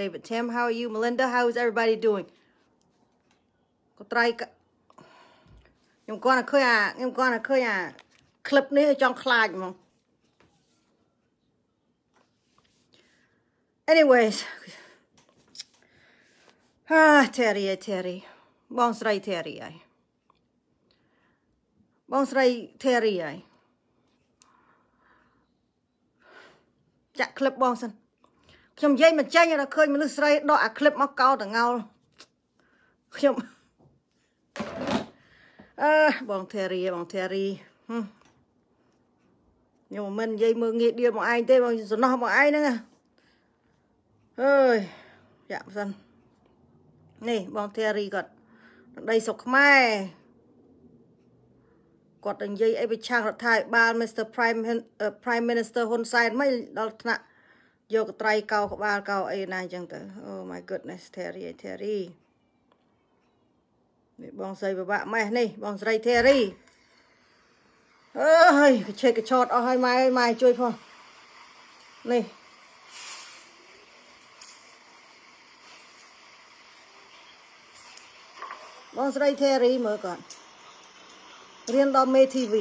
David, Tim, how are you? Melinda, how is everybody doing? ក៏ត្រៃខ្ញុំគាត់តែឃើញអាខ្ញុំគាត់តែឃើញអាคลิปនេះចង់ខ្លាចហ្មង Anyways អា Terry Terry បងស្រី Terry ហើយបងស្រី Terry ហើយចាក់คลิปបងសិនខ្ញុំនិយាយមិនចេញដល់ឃើញមនុស្សស្រីដកអាคลิปមកកោតងោលខ្ញុំអឺបងធារីបងធារីខ្ញុំមិននិយាយមើលងាយដៀលមកឯងទេបងសំណោះមកឯងហ្នឹងអើយយ៉ាប់សិននេះបងធារីគាត់ដីសុកខ្មែរគាត់និយាយអីប្រឆាំងរដ្ឋាភិបាល Mr Prime Prime Minister ហ៊ុនសែនមិនដល់ថ្នាក់យកត្រីកោក្បាលកោអីណាអញ្ចឹងទៅ Oh my goodness Terry Terry នេះ បងស្រីពិបាកម៉េះនេះបងស្រី Terry អើយកឆេកកឆោតអស់ហើយម៉ែអើយម៉ែជួយផងនេះបងស្រី Terry មើលគាត់រៀនដល់មេ TV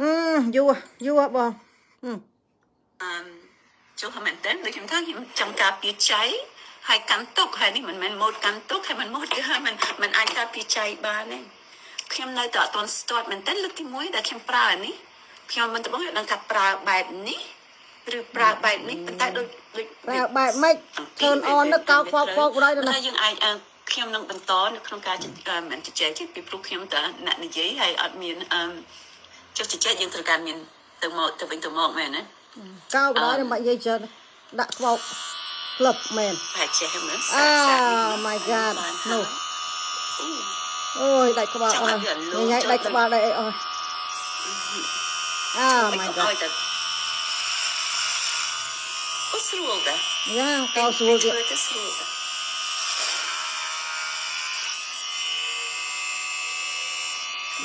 អឺយូរយូរបងអឺចូលថាមែនតើដូចខ្ញុំថាខ្ញុំចង់ការពារចៃហើយកាន់ទុកហើយនេះមិនមែនម៉ូដកាន់ទុកហើយមិនម៉ូដទេហើយមិនមិនអាចការពារចៃបានទេខ្ញុំនៅតែអត់ទាន់ស្ទាត់មែនតើលើកទី1ដែលខ្ញុំប្រើនេះខ្ញុំមិនត្បូងដឹងថាប្រើបែបនេះឬប្រើបែបនេះប៉ុន្តែដូចដូចប្រើបែបម៉េចធូនអនទៅកោខ្វោកខ្វោករយទៅណាយើងអាចខ្ញុំនឹងបន្តនៅក្នុងការមិនជជែកទេពីព្រោះខ្ញុំតើអ្នកនិយាយហើយអត់មានអឺចុះជជែកយើងត្រូវការមានទៅមកទៅវិញទៅមកមែនណាកោបដល់មិននិយាយចឹងដាក់ក្បោកក្លឹបមែនតែចេះមែនអូ my god នោះអូយដាច់ក្បាលអស់ញ៉ៃដាច់ក្បាលដែរអីអស់អូ my god អូស្រួលដែរយ៉ាកោស្រួលទៀតស្រួលដែរ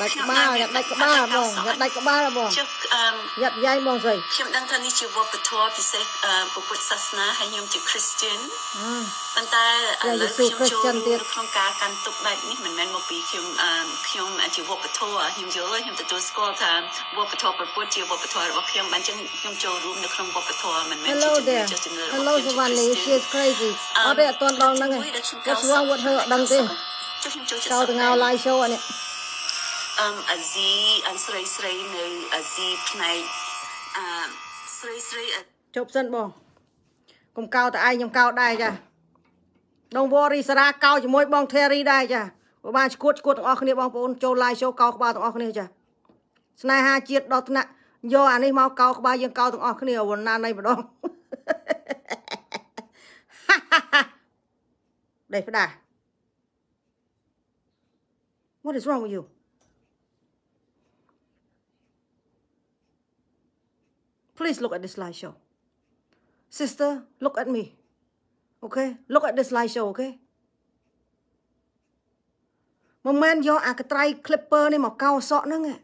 ដាច់ក្បាលយ៉ាប់ដាច់ក្បាលបងយ៉ាប់ដាច់ក្បាលបងចុះអឺយ៉ាប់យាយបងស្រីខ្ញុំដឹងថានេះជាវប្បធម៌ពិសេសពុទ្ធសាសនាហើយខ្ញុំជា Christian ប៉ុន្តែឥឡូវខ្ញុំចូលរួមក្នុងការកាន់ទុកបែបនេះមិនមែនមកពីខ្ញុំខ្ញុំជាវប្បធម៌ខ្ញុំយល់ហើយខ្ញុំទទួលស្គាល់ថាវប្បធម៌ពុទ្ធជាវប្បធម៌របស់ខ្ញុំបានចឹងខ្ញុំចូលរួមនៅក្នុងវប្បធម៌មិនមែនជាជំនឿចុះជំនឿរបស់ខ្ញុំ Hello Savannah she is crazy អត់ទេអត់ដល់ហ្នឹងទេ What's wrong with her ដឹងទេចុះខ្ញុំចូលចិត្តចូលទៅងៅ live show អានេះអឹមអាស៊ីអាស្រីស្រីនៅអាស៊ីផ្នែកអាស្រីស្រីជប់សិនបង កុំកោតតែឯងខ្ញុំកោតដែរចាដងវរីសារាកោជាមួយបង ធារីដែរចាបើបានឈួតឈួតទាំងអស់គ្នាបងប្អូនចូល live show កោក្បាលទាំងអស់គ្នាចា ស្នេហាជាតិដល់ថ្នាក់យកអានេះមកកោក្បាលយើងកោទាំងអស់គ្នាវណ្ណានៃម្ដងដេះផ្ដា What is wrong with you Please look at this slideshow. Sister, look at me. Okay? Look at this slideshow, okay? មិនមែនយកអាកត្រៃ clipper នេះមកកោសក់ហ្នឹងណា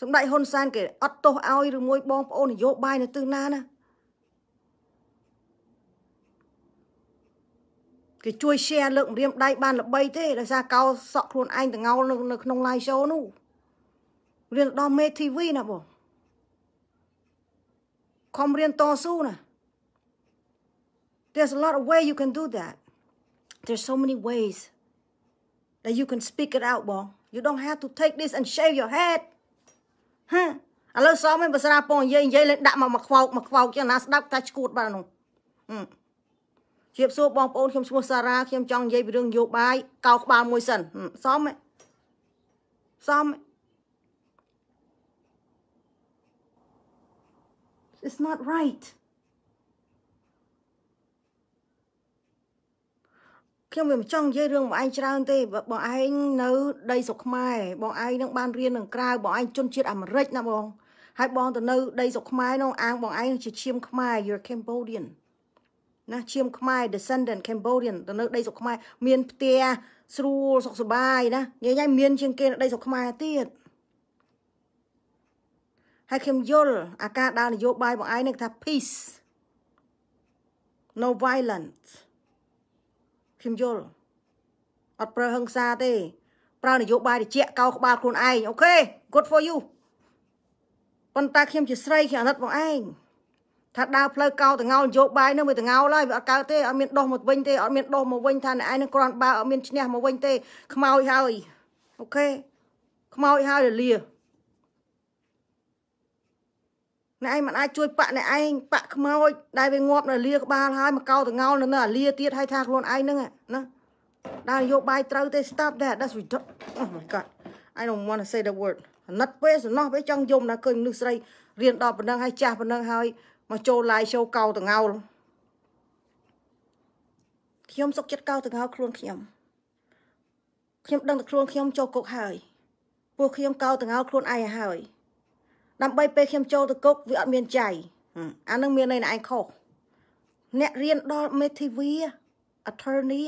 សម្ដេចហ៊ុនសែនគេអត់ទោសឲ្យឬមួយបងប្អូននយោបាយនៅទិសណាណាគេជួយ share លើកម្រាមដៃបានល្បីទេដោយសារកោសក់ខ្លួនឯងតងោលនៅក្នុង live show នោះរៀនដល់មេធីវីណាបងខំរៀនតស៊ូណា There's a lot of way you can do that There's so many ways that you can speak it out បង You don't have to take this and shave your head ហ៎ឥឡូវសមឯងបើស្រាពងនិយាយនិយាយលេងដាក់មកមកខ្វោកមកខ្វោកចឹងណាស្ដាប់តែឈួតបាទនោះជៀបសួរបងប្អូនខ្ញុំឈ្មោះសារ៉ាខ្ញុំចង់និយាយកពីរឿងនយោបាយកោក្បាលមួយសិនសមឯងសមឯង It's not right. ខ្ញុំវាមិនចង់និយាយរឿងបងឯងច្រើន ទេបងឯងនៅ ដីស្រុកខ្មែរបងឯងនឹងបានរៀននៅក្រៅបងឯងជនជាតិអាមេរិកណាបងហើយបងទៅនៅដីស្រុកខ្មែរនោះអាងបងឯងជាឈាមខ្មែរ you're Cambodian ណាឈាមខ្មែរ descendant Cambodian ទៅនៅដីស្រុកខ្មែរមានផ្ទះស្រួលសុខសប្បាយណានិយាយឲ្យមានជាងគេនៅដីស្រុកខ្មែរទៀតហើយខ្ញុំយល់អាការដើរនយោបាយបងឯងនឹងថា peace no violence ខ្ញុំយល់អត់ប្រើហិង្សាទេ ប្រើនយោបាយតិចកោក្បាលខ្លួនឯងអូខេ good for you ប៉ុន្តែខ្ញុំជាស្រីខ្ញុំអាណិតបងឯងថាដើរផ្លូវកោតងោលនយោបាយនឹងវាតងោលហើយវាអត់កើតទេអត់មានដោះមកវិញទេអត់មានដោះមកវិញថាអ្នកឯងនឹងគ្រាន់បើអត់មានឈ្នះមកវិញទេខ្មោចហើយអូខេខ្មោចហើយលាអ្នកឯងមិនអាចជួយប៉ាក់អ្នកឯងប៉ាក់ខ្មោចដែលវាងាប់នៅលាក្បាលហើយមកកោតងោលនៅនៅលាទៀតហើយថាខ្លួនឯងហ្នឹងណាដល់នយោបាយត្រូវទេ stop that that's ridiculous oh my god i don't want to say the word ណិតពេលសំណោះពេលចង់យំណាឃើញមនុស្សស្រីរៀនដល់ប៉ុណ្ណឹងហើយចាស់ប៉ុណ្ណឹងហើយមកចូល live show កោតងោលខ្ញុំសុកចិត្តកោតងោលខ្លួនខ្ញុំខ្ញុំដឹងតែខ្លួនខ្ញុំចូលគុកហើយពួកខ្ញុំកោតងោលខ្លួនឯងហើយដើម្បីពេលខ្ញុំចូលទៅគុកវាអត់មានចៃអានឹងមានន័យណែឯងខុសអ្នករៀនដល់មេធាវី attorney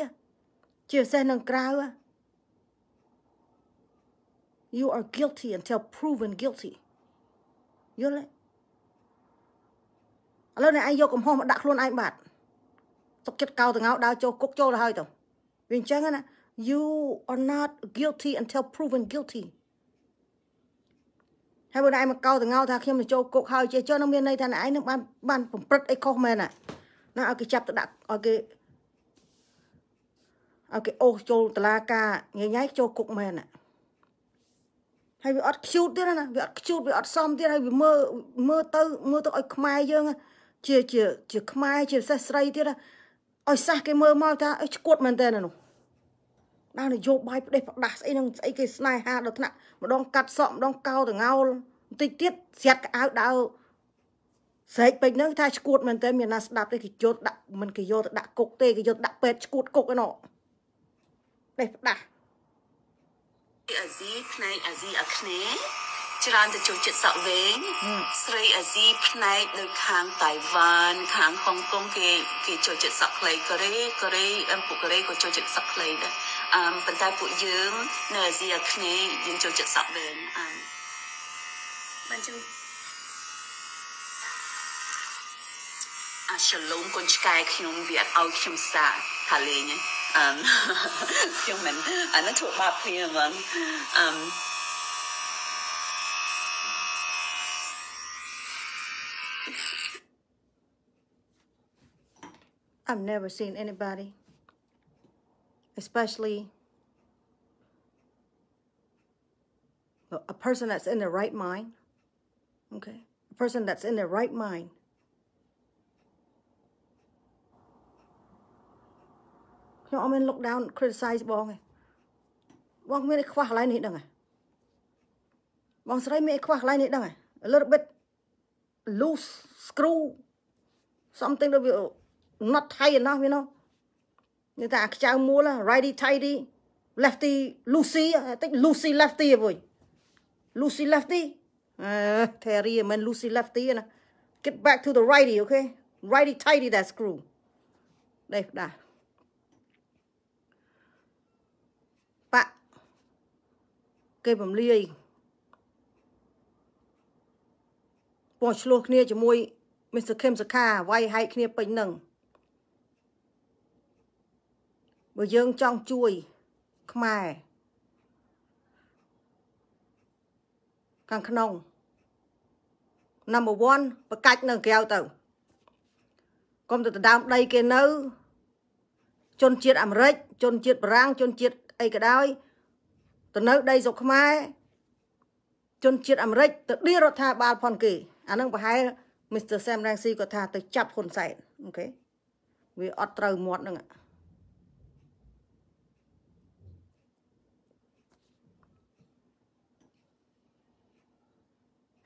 ជាពិសេសនឹងក្រៅ you are guilty until proven guilty យល់ទេឥឡូវអ្នកឯងយកកំហុសមកដាក់ខ្លួនឯងបាត់ទុកចិត្តកោតងោដើរចូលគុកចូលទៅហើយទៅវាអញ្ចឹងណា you are not guilty until proven guilty ហើយបើឯងមកកោតងោថាខ្ញុំទៅចូលគុកហើយជាចុះនឹងមានន័យថាឯងនឹងបានបានបំព្រឹត្តអីខុសមែនណាណាឲ្យគេចាប់ទៅដាក់ឲ្យគេឲ្យគេអូសចូលតឡាការញញ៉ៃចូលគុកមែនណាហើយវាអត់ខ្ជូតទៀតណាវាអត់ខ្ជូតវាអត់សមទៀតហើយវាមើលមើលទៅមើលទៅឲ្យខ្មែរយើង ជាជាជា ខ្មែរជាសេះស្រីទៀតឲ្យសះគេមើលមកថាឲ្យឈួតមែនតើនោះដល់នយោបាយផ្ដេសផ្ដាស់ស្អីនឹងស្អីគេស្នេហាដល់ថ្នាក់ម្ដង កាត់សក់ម្ដងកោតងោលបន្តិចទៀតស្រាត់កៅដើរស្រែកពេញនឹងថាឈួតមែនតើមានណាស្ដាប់ទេគេយកដាក់មិនគេយកទៅដាក់គុកទេគេយកដាក់ពេទ្យឈួតគុកឯណោះផ្ដេសផ្ដាស់អាស៊ីផ្នែកអាស៊ីអាគ្នេយ៍ច្រើនទៅចូលចិត្តសក់វែងស្រីអាស៊ីផ្នែក នៅខាងតៃវ៉ាន់ខាងហុងកុងគេគេចូលចិត្តសក់ខ្លីកូរ៉េកូរ៉េអឹមពួកកូរ៉េក៏ចូលចិត្តសក់ខ្លីដែរអឹមប៉ុន្តែពួកយើងនៅអាស៊ីអាគ្នេយ៍យើងចូលចិត្តសក់វែងអឹមបានជួយអាឆ្លងកូនឆ្កែខ្ញុំវាអត់ឲ្យខ្ញុំសាថាលេងអឹមខ្ញុំមិនអានោះធ្វើបាបគ្នាហ្មងអឹម I've never seen anybody, especially a person that's in their right mind, okay? A person that's in their right mind You Yo, I'm look down, criticize bong. Bong made a quack line it dung. Bong straight made a quack line it dung. A little bit loose, screw, something that will not tight enough you know និយាយថាអាខ្ចៅមូល righty tighty lefty lucy តិច lucy lefty វិញ lucy lefty អឺ Terry មិន lucy lefty ណា get back to the righty okay righty tighty that screw នេះដាប៉គេបំលាយពណ៌ឆ្លោះគ្នាជាមួយ Mr Kim Saka វាយហែកគ្នាពេញនឹងបើយើងចង់ជួយខ្មែរខាងក្នុង number 1បកាច់នៅក្រៅទៅកុំទៅដណ្ដើមដីគេនៅជនជាតិអាមេរិកជនជាតិបារាំងជនជាតិអីក៏ដោយ ទៅនៅដីស្រុកខ្មែរជនជាតិអាមេរិកទៅឌីរដ្ឋាភិបាលផុនគេអានឹងប្រហែល Mr. Sam Rangsi គាត់ថាទៅ ចាប់ហ៊ុនសែនអូខេវាអត់ត្រូវមាត់ហ្នឹង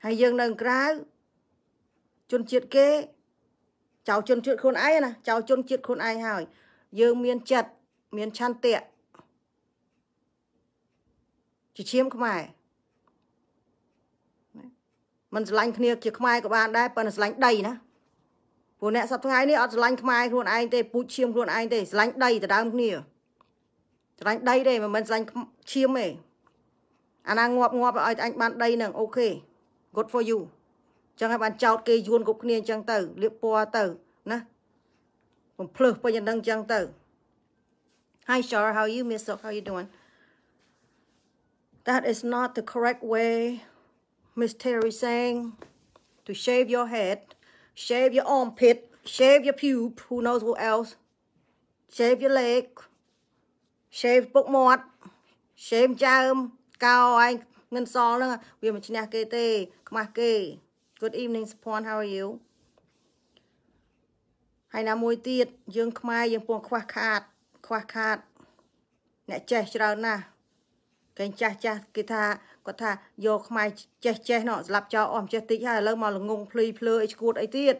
ហើយយើងនៅក្រៅជនជាតិគេចៅជនជាតិខ្លួនឯងណាចៅជនជាតិខ្លួនឯងហើយយើងមានចិត្តមានឆន្ទៈជាឈាមខ្មែរមិនស្រឡាញ់គ្នាជា ខ្មែរក៏បានដែរប៉ុន្តែស្រឡាញ់ដីណាព្រោះអ្នកសប្តាហ៍នេះអត់ស្រឡាញ់ខ្មែរខ្លួនឯងទេពូជឈាមខ្លួនឯងទេស្រឡាញ់ដីទៅដើមគ្នាស្រឡាញ់ដីទេមិនមែនស្រឡាញ់ឈាមទេអាណាងាប់ងាប់ឲ្យតែអញបានដីនឹងអូខេ good for you ចឹងហើយបានចោតគេយួនគ្រប់គ្នាអញ្ចឹងទៅលៀបពណ៌ទៅណាបំភ្លឺពេញអានឹងអញ្ចឹងទៅ Hi Shar how you miss up how you doing That is not the correct way Miss Terry saying to shave your head shave your armpit shave your pube who knows what else shave your leg shave ពុកមាត់ shave ចើមកោឯងងិនសល់ហ្នឹងវាមិនឈ្នះគេទេខ្មាស់គេ Good evening សុភ័ណ្ឌ how are you ហើយណាមួយទៀតយើង ខ្មែរយើងពងខ្វះខាត ខ្វះខាត អ្នកចេះច្រើនណាស់កែងចាស់ចាស់គេថាគាត់ថាយកខ្មែរចេះចេះនោះស្លាប់ចោលអស់ចេះតិចហើយឥឡូវមកល្ងងភ្លីភ្លើអីឈួតអីទៀត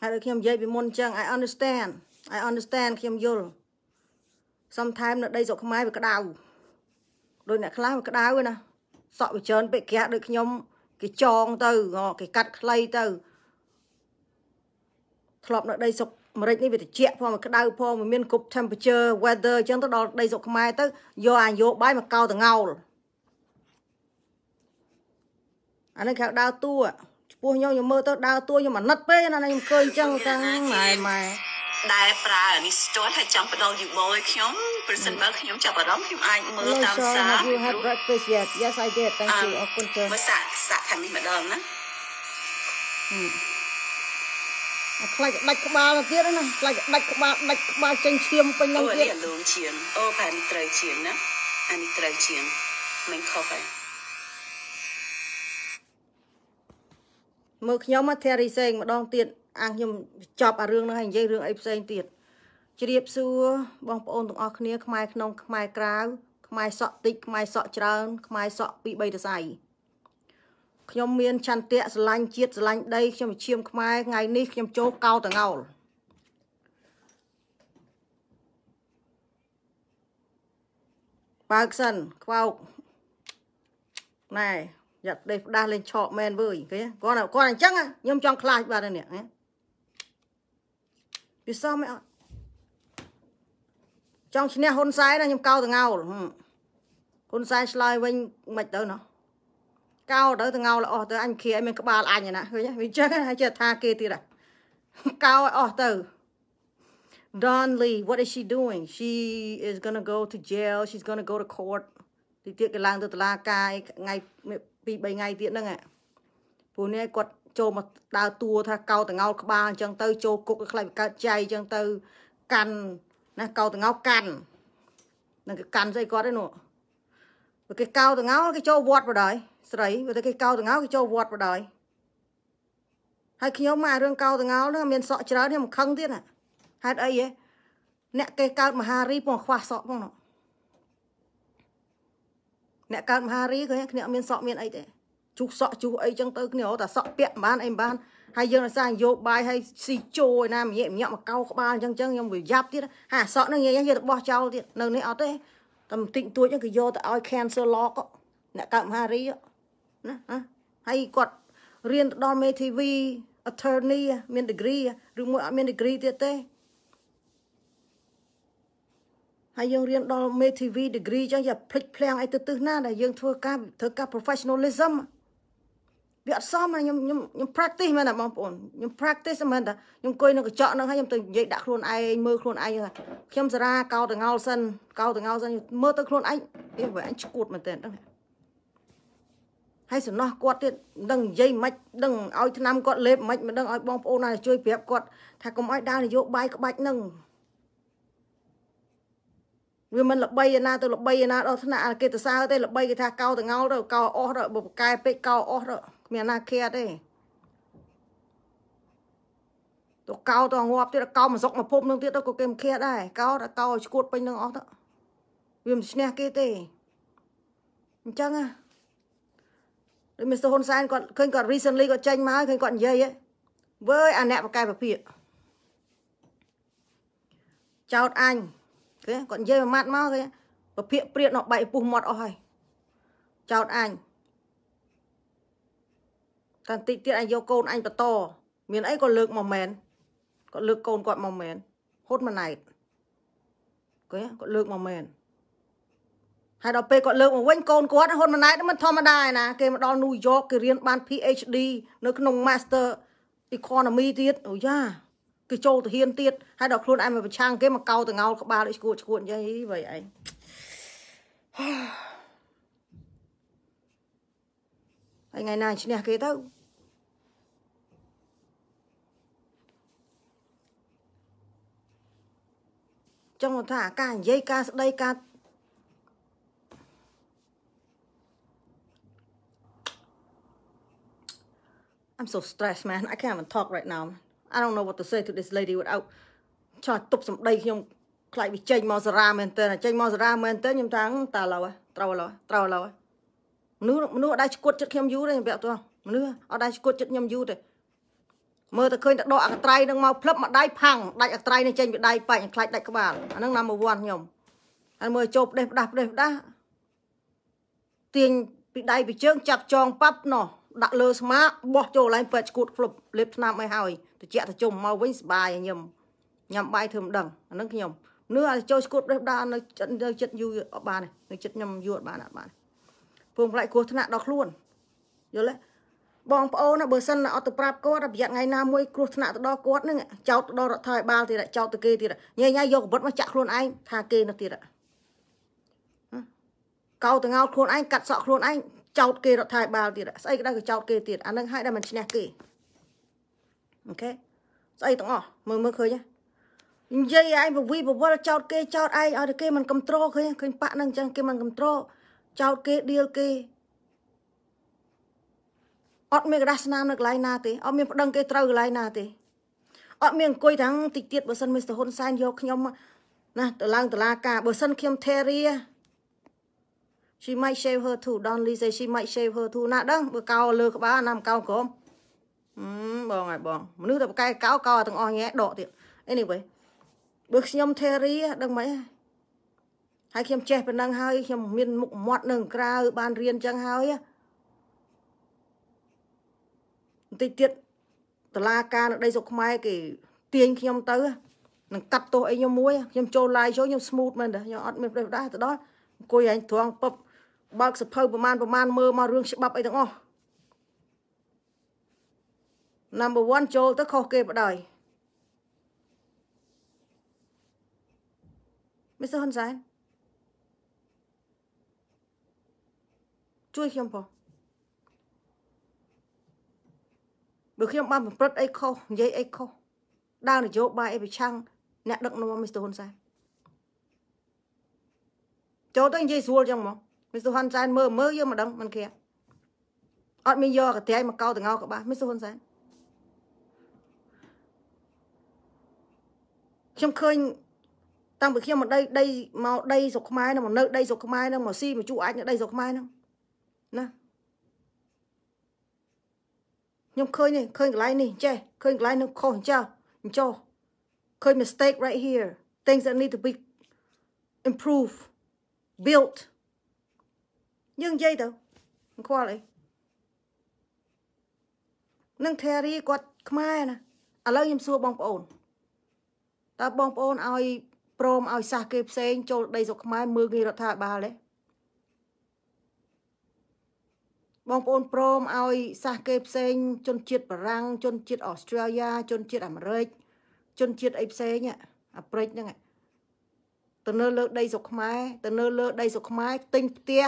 ហើយដូចខ្ញុំនិយាយពីមុនអញ្ចឹង I understand I understand ខ្ញុំយល់ sometimes នៅ ដីស្រុកខ្មែរវាក្តៅដូចអ្នកខ្លះវាក្តៅណាសក់វាច្រើនពេកក្រាស់ដូចខ្ញុំ គេចងទៅគេកាត់ខ្លីទៅធ្លាប់នៅដីស្រុកអាមេរិកនេះវាត្រជាក់ផងវាក្តៅផងវាមានគ្រប់ temperature weather អញ្ចឹងទៅដល់ដីស្រុកខ្មែរទៅយកអាយោបាយមកកោតងោលអានឹងគេដើរតួពោះខ្ញុំខ្ញុំមើលទៅដើរតួខ្ញុំអាណិតពេកណាខ្ញុំឃើញអញ្ចឹងទាំងម៉ែម៉ែដែលប្រើនេះស្ទាត់ហើយចង់បដងយូម៉ូឲ្យខ្ញុំប្រសិនបើខ្ញុំចាប់អារម្មណ៍ខ្ញុំអាចមើលតាមសារ You have breakfast yet Yes I did thank you អរគុណច្រើនមើលសាក់សាក់ខាងនេះម្ដងណាអាខ្លាច់ដាច់ក្បាលទៅទៀតណាខ្លាច់ដាច់ក្បាលដាច់ក្បាលចេញឈាមពេញនឹងទៀតអូនេះលងជាងអូប៉ានេះត្រូវជាងណាអានេះត្រូវជាងមិញខុសហើយមើលខ្ញុំមកធារីសេងម្ដងទៀតអាខ្ញុំចប់អារឿងហ្នឹងហើយនិយាយរឿងអីផ្សេងទៀតជ្រាបសួរបងប្អូនទាំងអស់គ្នាខ្មែរក្នុង ខ្មែរក្រៅខ្មែរសក់តិចខ្មែរសក់ច្រើនខ្មែរសក់ពី3ទសៃខ្ញុំមានចន្ទៈស្រឡាញ់ជាតិស្រឡាញ់ដីខ្ញុំជាមខ្មែរថ្ងៃនេះខ្ញុំចូលកោតងោលបើកសិនខ្វោកណែយ៉ាប់ដេះផ្ដាស់លេងឆក់មែនវើយគេគាត់គាត់អញ្ចឹងខ្ញុំចង់ខ្លាចបាទនេះពិសោមិនអត់ចង់ឈ្នះហ៊ុនសែនណាខ្ញុំកោតងោលហ៊ុនសែនឆ្លើយវិញមិនទៅណោះកោទៅតងោលអស់ទៅអញគ្រាឲ្យមានក្បាលអញណាឃើញវាអញ្ចឹងហើយចេះថាគេទៀតកោឲ្យអស់ទៅ Don Lee what is she doing she is going to go to jail she's going to go to court ទីទៀតគេឡើងទៅតុលាការថ្ងៃ2 3ថ្ងៃទៀតហ្នឹងព្រោះនេះគាត់ចូលមកដើរតួថាកោតងោលក្បាលអញ្ចឹងទៅចូលគុកខ្លាចកើតចៃអញ្ចឹងទៅកាន់ណាកោតងោលកាន់នឹងគេកាន់ស្អីគាត់ឯនោះបើគេកោតងោលគេចូលវត្តបដ ாய் ស្រីបើគេកោតងោលគេចូលវត្តបដ ாய் ហើយខ្ញុំមករឿងកោតងោលហ្នឹងមានសក់ច្រើនខ្ញុំមិនខឹងទៀតហេតុអីហ៎អ្នកគេកើតមហារីពងខ្វះសក់ផងនោះអ្នកកើតមហារីឃើញគ្នាអត់មានសក់មានអីទេជុះសក់ជុះអីចឹងទៅគ្នារត់តែសក់ពាក់មិនបានអីមិនបានហើយយើងរសារយោបាយហើយស៊ីជោឯណាមញាក់ញាក់មកកោក្បាលអញ្ចឹងចឹងខ្ញុំវាយ៉ាប់ទៀតហាសក់ហ្នឹងនិយាយយើងទៅបោះចោលទៀតនៅនេះអត់ទេតែបន្តិចតួចហ្នឹងគេយកទៅឲ្យ cancer log អ្នកកើតមហារីណាហើយគាត់រៀនទៅដល់មេធាវី attorney មាន degree ឬមួយអត់មាន degree ទៀតទេហើយយើងរៀនដល់ MTV degree ចឹងយ៉ាភ្លេចភ្លាំងអីទៅទឹះណាដែលយើងធ្វើការធ្វើការ professionalism វាអត់សមខ្ញុំខ្ញុំខ្ញុំ practice មែនណាបងប្អូនខ្ញុំ practice មែនតាខ្ញុំអង្គុយនៅកញ្ចក់ហ្នឹងហើយខ្ញុំទៅនិយាយដាក់ខ្លួនឯងមើលខ្លួនឯងខ្ញុំសារាកោតងោលសិនកោតងោលសិនមើលទៅខ្លួនឯងអីបើអញឈួតមែនតើហ្នឹងហើយសំណោះគាត់ទៀតដឹងនិយាយមិនដឹងឲ្យឆ្នាំគាត់លេបមិនមិនដឹងឲ្យបងប្អូនណាជួយប្រាប់គាត់ថាកុំឲ្យដើរនយោបាយក្បាច់ហ្នឹងវាមិនល្បីឯណាទៅល្បីឯណាដល់ថ្នាក់គេទៅសើទេល្បីគេថាកោតងោលទៅកោអស់ទៅបកែពេកកោអស់ទៅគ្មានណាឃាតទេទៅកោទៅងាប់ទៀតកោមកសុកមកភពនឹងទៀតទៅក៏គេមិនឃាតដែរកោទៅកោឲ្យឈួតពេញនឹងអស់ទៅវាមិនឈ្នះគេទេអញ្ចឹងណាដូច Mr ហ៊ុនសែនគាត់ឃើញគាត់ recently គាត់ចេញមកឃើញគាត់និយាយវើយអាអ្នកបកែពភាកចោតអញគេគាត់និយាយមួយម៉ាត់មកគេពភាកព្រាតនៅបែកពុះមាត់អស់ហើយចោតអញតាំងតិចទៀតអញយកកូនអញបន្តមានអីក៏លើកមកមែនគាត់លើកកូនគាត់មកមែនហូតមួយណែតគេគាត់លើកមកមែនហើយដល់ពេលគាត់លើកមកវិញកូនគាត់ហ៊ុនម៉ាណែតមិនធម្មតាឯណាគេមកដល់ញូវយ៉កគេរៀនបាន PhD នៅក្នុង Master Economy ទៀតអូយ៉ាគឺចូលទៅហ៊ានទៀតហើយដល់ខ្លួនឯងមកប្រឆាំងគេមកកោតងោលក្បាលដូចឈួតឈួតអីវិញឯងហើយថ្ងៃណាឈ្នះគេទៅចង់ថា ការនិយាយការស្ដីការអ I'm so stressed man I can't even talk right now I don't know what to say to this lady without ចោះទប់សម្ដីខ្ញុំខ្លាចវាចេញមកសារ៉ាមែនតើចេញមកសារ៉ាមែនតើខ្ញុំថាតាឡូវត្រូវឡូវត្រូវឡូវមនុស្សមនុស្សអត់ដែរឈួតចិត្តខ្ញុំយូរទេខ្ញុំប្រាប់ទៅមនុស្សអត់ដែរឈួតចិត្តខ្ញុំយូរទេមើលតែឃើញតែដកអកត្រៃនឹងមកផ្លឹបមកដៃផាំងដាច់អកត្រៃនឹងចេញពីដៃបាច់ខ្លាចដាច់ក្បាលអានឹងនាំមកវាន់ខ្ញុំហើយមើលចូលផ្ដេសផ្ដាស់ផ្ដេសផ្ដាស់ទាញពីដៃពីជើងចាប់ចងប៉ាប់ណោះដាក់លើស្មាបោះចូលឡើងពេទ្យឈួតផ្លឹបលេបថ្នាំឲ្យហើយត្រជាក់ត្រជុំមកវិញស្បាយញឹមញ៉ាំបាយធ្វើមិនដឹងអានឹងខ្ញុំនឹងអាចចូលស្គត់ដេះដានៅនៅចិត្តយូរអត់បាននៅចិត្តខ្ញុំយូរអត់បានអត់បានពងផ្លែគ្រោះថ្នាក់ដល់ខ្លួនយល់ទេបងប្អូនបើសិនអត់ទៅប្រាប់គាត់រយៈថ្ងៃណាមួយ គ្រោះថ្នាក់ទៅដល់គាត់នឹងចោតទៅដល់រដ្ឋាភិបាលទៀតចោតទៅគេទៀតញ៉ៃញ៉ៃយកកម្រិតមកចាក់ខ្លួនឯងថាគេនោះទៀតកោតងោតខ្លួនឯងកាត់សក់ខ្លួនឯងចោតគេរដ្ឋាភិបាលទៀតស្អីក៏ដោយក៏ចោតគេទៀតអានឹងហើយដែលមិនឈ្នះគេអូខេស្អីទាំងអស់មើលមើលឃើញទេនិយាយឯងពវីពវល់ចោតគេចោតឯងឲ្យតែគេមិនគ្រប់គ្រងឃើញឃើញប៉ាក់នឹងអញ្ចឹងគេមិនគ្រប់គ្រងចោតគេដៀលគេអត់មានกระดาษស្នាមនៅកន្លែងណាទេអត់មានប្តឹងគេត្រូវកន្លែងណាទេអត់មានអង្គុយទាំងតិចទៀតបើសិនមីស្ទ័រហ៊ុនសែនយកខ្ញុំណាទៅឡើងតឡាការបើសិនខ្ញុំធេរា she might shave her too don't lisa she might shave her too ណាដឹងបើកោលើក្បាលណាមកោក្រោមបងហើយបងមនុស្សតែបកែកោកោទាំងអស់ញ៉ែដកទៀត anyway បើខ្ញុំធេរីដឹងមិនហើយខ្ញុំចេះប៉ុណ្ណឹងហើយខ្ញុំមានមុខមាត់នៅក្រៅបានរៀនចឹងហើយបន្តិចទៀតតឡាការនៅដីសុកខ្មែរគេទាញខ្ញុំទៅនឹងកាត់ទោសអីខ្ញុំមួយខ្ញុំចូលឡាយចូលខ្ញុំ smooth មែនទេខ្ញុំអត់មានប្រេះផ្ដាស់ទៅដល់អង្គុយឯងត្រង់ពឹបបើកសភៅប្រមាណប្រមាណមើលមករឿងច្បាប់អីទាំងអស់ number 1ចូលទៅខុសគេបដ ாய் Mr. Hun Sen ជួយខ្ញុំផងបើខ្ញុំបានប្រព្រឹត្តអីខុសនិយាយអីខុសដើរនយោបាយអីប្រឆាំងអ្នកដឹកនាំ Mr. Hun Sen ចូលទៅនិយាយស្រួលចឹងមក Mr. Hun Sen មើលមើលយើងមិនដឹងមិនគិតអត់មានយកកន្ត្រៃមកកោ តងោកបាស Mr. Hun Sen ខ្ញុំឃើញតាំងពីខ្ញុំមកដីដីមកដីស្រុកខ្មែរនឹងមកនៅដីស្រុកខ្មែរនឹងមកស៊ីមកជួអាចនៅដីស្រុកខ្មែរនឹងណាខ្ញុំឃើញនេះឃើញកន្លែងនេះចេះឃើញកន្លែងនឹងខុសអញ្ចឹងអញ្ចោះឃើញ mistake right here things that need to be improve built យើងនិយាយទៅមិនខ្វល់អីនឹង theory គាត់ខ្មែរណាឥឡូវខ្ញុំសួរបងប្អូនតើបងប្អូនឲ្យព្រមឲ្យសះគេផ្សេង ចូលដីស្រុកខ្មែរមើលងាយរដ្ឋាភិបាលទេបងប្អូនព្រមឲ្យសះគេផ្សេង ជនជាតិបារាំងជនជាតិអូស្ត្រាលីជនជាតិអាមេរិក ជនជាតិអីផ្សេងអាព្រិចហ្នឹងទៅនៅ លើ ដីស្រុកខ្មែរទៅនៅលើដីស្រុកខ្មែរទិញផ្ទះ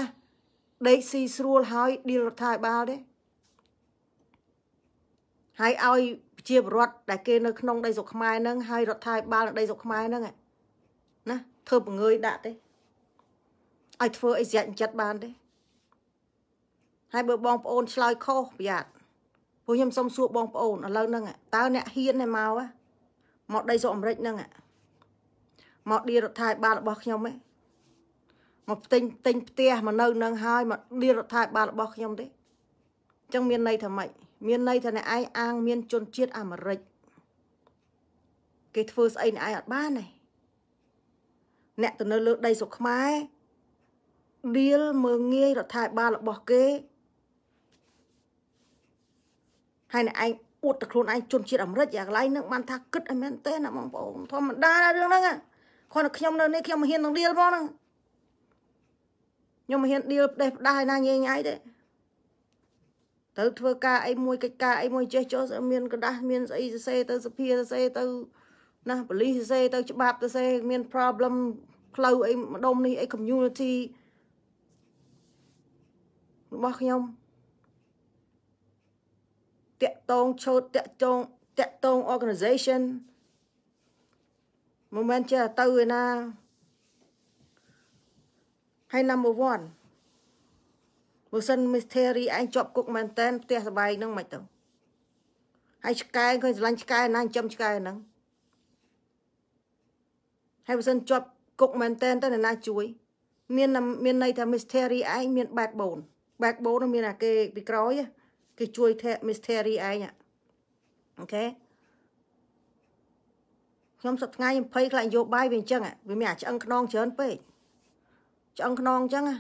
ដេកស៊ីស្រួលហើយឌីលរដ្ឋាភិបាលទេហើយឲ្យប្រជាពលរដ្ឋដែលគេនៅក្នុងដីស្រុកខ្មែរហ្នឹងហើយរដ្ឋាភិបាលនៅដីស្រុកខ្មែរហ្នឹងណាធ្វើបង្ងើយដាក់ទេឲ្យធ្វើអីស្រាច់ចិត្តបានទេហើយបើបងប្អូនឆ្លើយខុសប្រយ័ត្នពួកខ្ញុំសុំសួរបងប្អូនឥឡូវហ្នឹងតើអ្នកហ៊ានឯមកមកដីស្រុកអាមេរិកហ្នឹងមកឌីរដ្ឋាភិបាលរបស់ខ្ញុំឯងមកទិញទិញផ្ទះមកនៅនឹងហើយមកឌីរដ្ឋាភិបាលរបស់ខ្ញុំទេអញ្ចឹងមានន័យថាម៉េចមានន័យថាអ្នកឯងអាងមានជនជាតិអាមេរិកគេធ្វើស្អីអ្នកឯងអត់បានទេអ្នកទៅនៅលើដីស្រុកខ្មែរឌីលមើងងាយរដ្ឋាភិបាលរបស់គេហើយអ្នកឯងអួតតែខ្លួនឯងជនជាតិអាមេរិកអាកន្លែងហ្នឹងបានថាគិតអីមែនទេណាបងប្អូនធម្មតារឿងហ្នឹងគាត់តែខ្ញុំនៅនេះខ្ញុំមិនហ៊ាននឹងឌីលផងហ្នឹងខ្ញុំមិនហ៊ានឌីលផ្ដេសផ្ដាសឯណាញ៉ៃញ៉ៃទេទៅធ្វើការអីមួយកិច្ចការអីមួយចេះចោះមានកដាស់មានស្អីសរសេរទៅសភាសរសេរទៅណាប៉ូលីសសរសេរទៅច្បាប់សរសេរមាន problem ផ្លូវអីម្ដុំនេះអី community របស់ខ្ញុំតាក់តងឈុតតាក់តងតាក់តង organization មិនមែនជាទៅឯណាហើយ number 1បើសិនមីស្ថេរីឯងជាប់គុកមែនតែនផ្ទះសបាយហ្នឹងមិនទៅហើយឆ្កែឃើញស្រឡាញ់ឆ្កែណាចំឆ្កែហ្នឹងហើយបើសិនជាប់គុកមែនតែនទៅអ្នកណាជួយ មានមានន័យថាមីស្ថេរីឯងមានបែកបូនបែកបូនមានអាគេពីក្រោយគេជួយថែមីស្ថេរីឯងអូខេខ្ញុំសប្តាហ៍ថ្ងៃខ្ញុំភ័យខ្លាចនយោបាយវាអញ្ចឹងវាមានអាឆ្អឹងខ្នងច្រើនពេកឆ្អឹងខ្នងអញ្ចឹងណា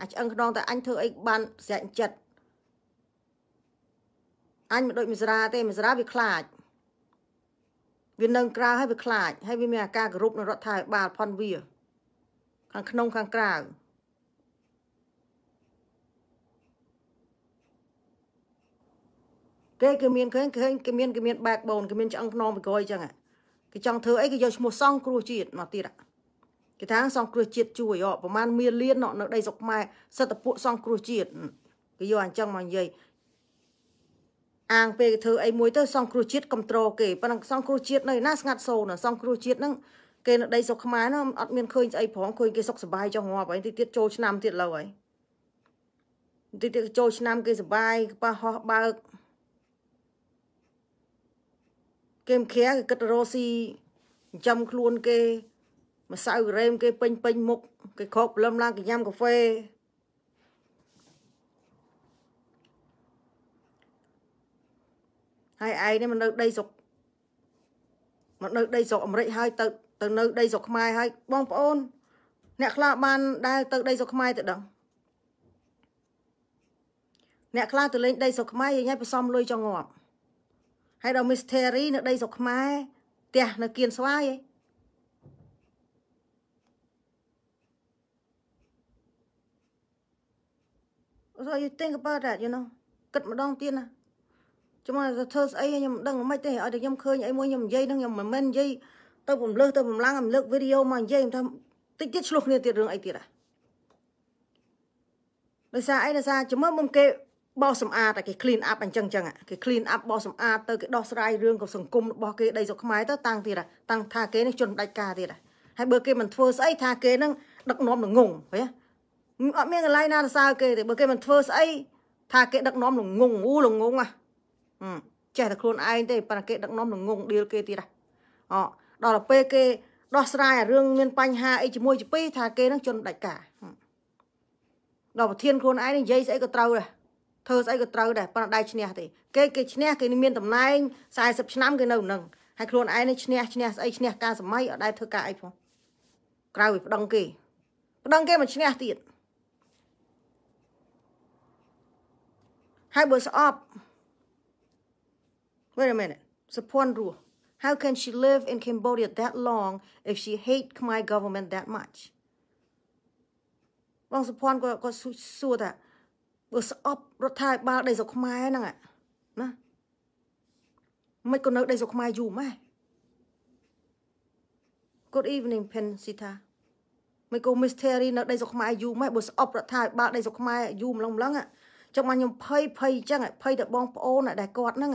អាឆ្អឹងខ្នងតែអញធ្វើអីបានស្រាច់ចិត្តអញមិនដូចម្សរាទេម្សរាវាខ្លាចវានឹងក្រៅហើយវាខ្លាច ហើយវាមានអាការគោរពនឹងរដ្ឋាភិបាលផុនវាខាងក្នុងខាងក្រៅគេគឺមានឃើញឃើញគេមានគេមានបែកបូនគេមានឆ្អឹងខ្នងពីក្រោយអញ្ចឹងគេចង់ធ្វើអីគេយកឈ្មោះសង់គ្រោះជាតិមកទៀតអាគេថាសង្គ្រោះជាតិជួយអប្រហែលមានលៀននៅដីស្រុកខ្មែរសិទ្ធិពួកសង្គ្រោះជាតិគេយកអញ្ចឹងមកនិយាយអាងពេលធ្វើអីមួយទៅសង្គ្រោះជាតិគ្រប់ត្រូលគេប៉ុន្តែសង្គ្រោះជាតិនៅណាស្ងាត់សូនសង្គ្រោះជាតិហ្នឹងគេនៅដីស្រុកខ្មែរហ្នឹងអត់មានឃើញស្អីផងឃើញគេសុខសប្បាយចុះងាប់ហើយតិចទៀតចូលឆ្នាំទៀតលើហើយតិចទៀតចូលឆ្នាំ គេសប្បាយប៉ះហោះបើកគេមគ្រាគេគិតរោស៊ីចំខ្លួនគេម្សៅរ៉េមគេពេញពេញមុខគេគ្របព្រលឹមឡើងគេញ៉ាំកាហ្វេហើយឯងនេះមិននៅដីស្រុកមកនៅដីស្រុកអាមេរិកហើយទៅទៅនៅ ដីស្រុកខ្មែរហើយបងប្អូនអ្នកខ្លះបានដើរទៅដីស្រុកខ្មែរទៅដឹងអ្នកខ្លះទៅលេងដីស្រុកខ្មែរយើងឲ្យបសំលុយចងងាប់ហើយដល់មីស្ថេរីនៅ ដីស្រុកខ្មែរផ្ទះនៅគៀនស្វាយឯង so you think about that you know គិតម្ដងទៀតណាខ្ញុំថាធ្វើស្អីខ្ញុំមិនដឹងមិនទេឲ្យតែខ្ញុំឃើញអីមួយខ្ញុំនិយាយនឹងខ្ញុំមិនមែននិយាយទៅពំលើសទៅពំឡាំងខ្ញុំលើកវីដេអូមកនិយាយខ្ញុំថាតិចទៀតឆ្លោះគ្នាទៀតរឿងអីទៀតហ่ะដោយសារអីដោយសារជំរឿមុំគេបោះសម្អាតគេ clean up អញ្ចឹងចឹងគេ clean up បោះសម្អាតទៅគេដោះស្រាយរឿងសង្គមរបស់គេដីស្រុកខ្មែរទៅតាំងទៀតតាំងថាគេនេះជន់ដាច់ការទៀតហើយបើគេមិនធ្វើស្អីថាគេនឹងដឹកនាំនឹងងងហ៎អត់មានកន្លែងណាទៅសើគេទេបើគេមិនធ្វើស្អីថាគេដឹកនាំលងងអូលងងហ៎ចេះតែខ្លួនឯងទេប៉ុន្តែគេដឹកនាំលងងឌីលគេទៀតហ៎អដល់ទៅពេលគេដោះស្រាយរឿងមានបញ្ហាអីជាមួយជាពីរថាគេនឹងជន់ដាច់ការដល់ប្រធានខ្លួនឯងនិយាយស្អីក៏ត្រូវដែរធ្វើស្អីក៏ត្រូវដែរប៉ុន្តែដៃឈ្នះ ទេ គេគេឈ្នះគេ មានតំណែង40ឆ្នាំគេនៅនឹងហើយខ្លួនឯងនេះឈ្នះឈ្នះស្អីឈ្នះការសម័យអត់ដែរធ្វើការអីផងក្រៅពីប្តឹងគេប្តឹងគេមិនឈ្នះទៀតហើយបើស្អប់ Wait a minute សុភ័ណ្ឌរស់ How can she live in Cambodia that long if she hate Khmer government that much បងសុភ័ណ្ឌក៏ក៏សួរថាបើស្អប់រដ្ឋាភិបាលដីស្រុកខ្មែរហ្នឹងណាមិនក៏នៅដីស្រុកខ្មែរយូរម៉េះ Good evening Pensita មិនក៏ mystery នៅដីស្រុកខ្មែរយូរម៉េះបើស្អប់រដ្ឋាភិបាលដីស្រុកខ្មែរយូរម្លងម្លងចង់មកខ្ញុំភ័យភ័យអញ្ចឹងភ័យតែបងប្អូនដែលគាត់ហ្នឹង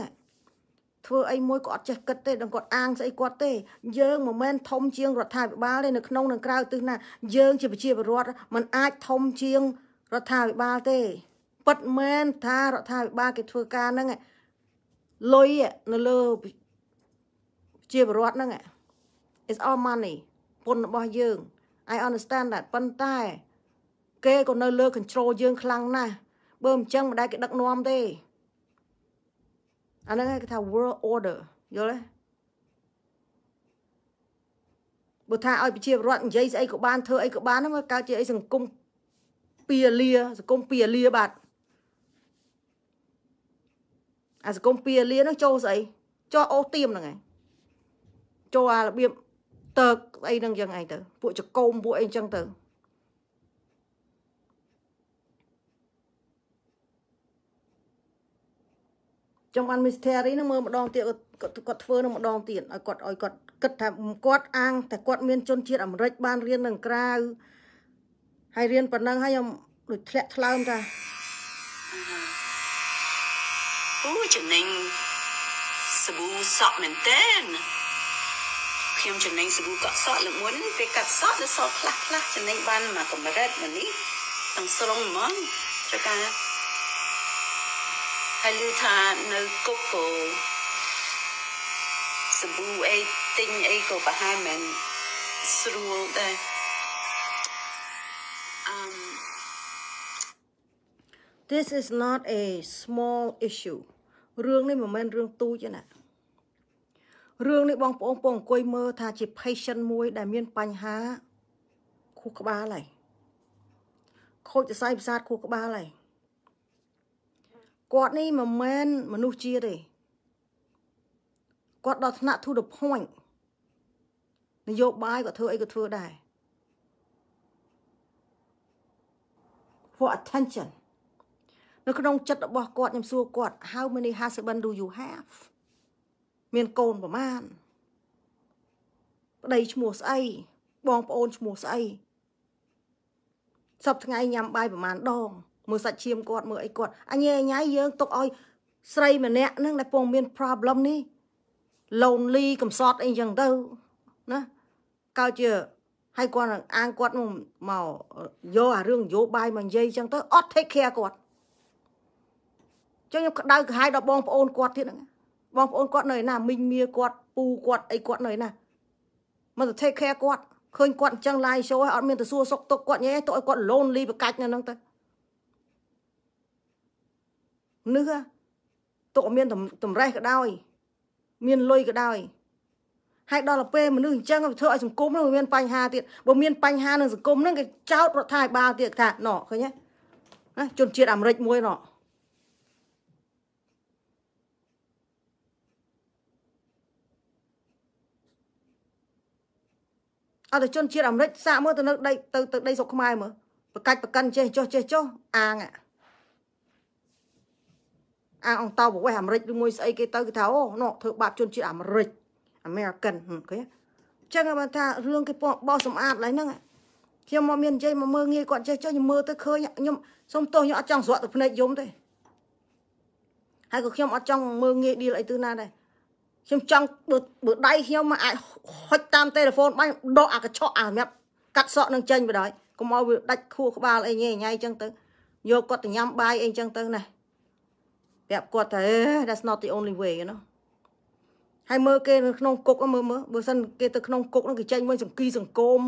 ធ្វើអីមួយក៏អត់ចេះគិតទេដល់គាត់អាងស្អីគាត់ទេយើងមិនមែនធំជាងរដ្ឋាភិបាលទេនៅក្នុងនិងក្រៅទិសណាយើងជាប្រជាពលរដ្ឋมันអាចធំជាងរដ្ឋាភិបាលទេពិតមែនថារដ្ឋាភិបាលគេធ្វើការហ្នឹងលុយនៅលើជាពលរដ្ឋហ្នឹង is all money ពន្ធរបស់យើង I understand that ប៉ុន្តែគេក៏នៅលើ control យើង ខ្លាំងណាស់បើមិនចឹងមិនដែលគេដឹកនាំទេអាហ្នឹងគេថា world order យល់ទេបើថាឲ្យប្រជាពលរដ្ឋនិយាយស្អីក៏បានធ្វើអីក៏បានហ្នឹងកើតជាអីសង្គមពាលាសង្គមពាលាបាទអាសង្គមពាលានោះចូលស្អីចូលអូសទៀមហ្នឹងឯងចូលអារបៀបតើកស្អីហ្នឹងយ៉ាងឯងទៅពួកចកោមពួកអីចឹងទៅចឹងបានមីស្ធារីនឹងមើលម្ដងទៀតគាត់គាត់ធ្វើនឹងម្ដងទៀតឲ្យគាត់ឲ្យគាត់គិតថាគាត់អាងតែគាត់មានជនជាតិអាមេរិកបានរៀននៅក្រៅហើយរៀនប៉ុណ្ណឹងហើយខ្ញុំដូចធ្លាក់ថ្លើមថាអូចំណេញសាប៊ូសក់មែនតើខ្ញុំចំណេញសាប៊ូកក់សក់ល្មុនពេលកាត់សក់ទៅសក់ខ្លះខ្លះចំណេញបានមួយកម្រិតមកនេះទាំងស្រុងហ្មងត្រូវការហើយឮថានៅគុកក៏សាប៊ូអីទិញអីក៏ប្រហែលមិនស្រួលដែរអឺ This is not a small issue រឿងនេះមិនមែនរឿងទូចទេណារឿងនេះបងប្អូនពងអង្គុយមើលថាជា patient មួយដែលមានបញ្ហាខួរក្បាលហើយខូចសរសៃប្រសាទខួរក្បាលហើយគាត់នេះមិនមែនមនុស្សជាតិទេគាត់ដល់ថ្នាក់ to the point នយោបាយគាត់ធ្វើអីក៏ធ្វើដែរ for attention នៅក្នុងចិត្តរបស់គាត់ខ្ញុំសួរគាត់ how many husband do you have មានកូនប្រមាណប្តីឈ្មោះស្អីបងប្អូនឈ្មោះស្អីសពថ្ងៃញ៉ាំបាយប្រមាណដងមើលសាច់ឈាមគាត់មើលអីគាត់អញញ៉ៃយើងទុកឲ្យស្រីម្នាក់ហ្នឹងដែលពងមាន problem នេះ lonely កំសត់អីចឹងទៅណាកើតជាហើយគាត់អាងគាត់មកយកអារឿងនយោបាយមកនិយាយចឹងទៅអត់ take care គាត់ចឹងខ្ញុំក្តៅក្រហាយដល់បងប្អូនគាត់ទៀតហ្នឹងបងប្អូនគាត់នៅឯណាមីងមាគាត់ពូគាត់អីគាត់នៅឯណាមិនទៅ take care គាត់ឃើញគាត់អញ្ចឹង live show ហើយអត់មានទៅសួរសុខទុក្ខគាត់ញ៉េទៅឲ្យគាត់ lonely ប្រកាច់នៅហ្នឹងទៅនេះទុកមានតម្រេះក៏ដោយមានលុយក៏ដោយហើយដល់ទៅពេលមនុស្សអញ្ចឹងវាធ្វើឲ្យសង្គមនោះវាមានបញ្ហាទៀតបើមានបញ្ហានឹងសង្គមនឹងគេចោតរដ្ឋាភិបាលទៀតថាណ៎ឃើញទេណាជនជាតិអាមេរិកមួយណ៎អត់ជនជាតិអាមេរិកសាកមើលទៅនៅដីទៅទៅដីស្រុកខ្មែរមើលប្រកាច់ប្រកិនចេះចុះចេះចុះអាងអាអាអង្គតោប្រវេសអាមេរិកឬមួយស្អីគេទៅគេថាអូនោះធ្វើបាបជនជាតិអាមេរិក American គេចឹងបើថារឿងគេបោះសម្អាតឡើយហ្នឹងខ្ញុំមកមាននិយាយមកមើលងាយគាត់ចេះចុះខ្ញុំមើលទៅឃើញខ្ញុំសុំទោសខ្ញុំអត់ចង់ស្រក់ទៅភ្នែកយំទេហើយក៏ខ្ញុំអត់ចង់មើលងាយឌីលអីទៅណាដែរខ្ញុំចង់បើបើដៃខ្ញុំមកអាចហុចតាមទូរស័ព្ទបាញ់ដកអាកញ្ឆក់អាសម្រាប់កាត់សក់នឹងចេញបណ្ដោយកុំឲ្យវាដាច់ខួរក្បាលអីញ៉េញ៉ៃចឹងទៅយកគាត់ទៅញ៉ាំបាយអីចឹងទៅណាប្រាប់គាត់ថា that's not the only way you know ហើយមើលគេនៅក្នុងគុកមើលមើលបើសិនគេទៅក្នុងគុកនោះគេចេញមួយសង្គីសង្គម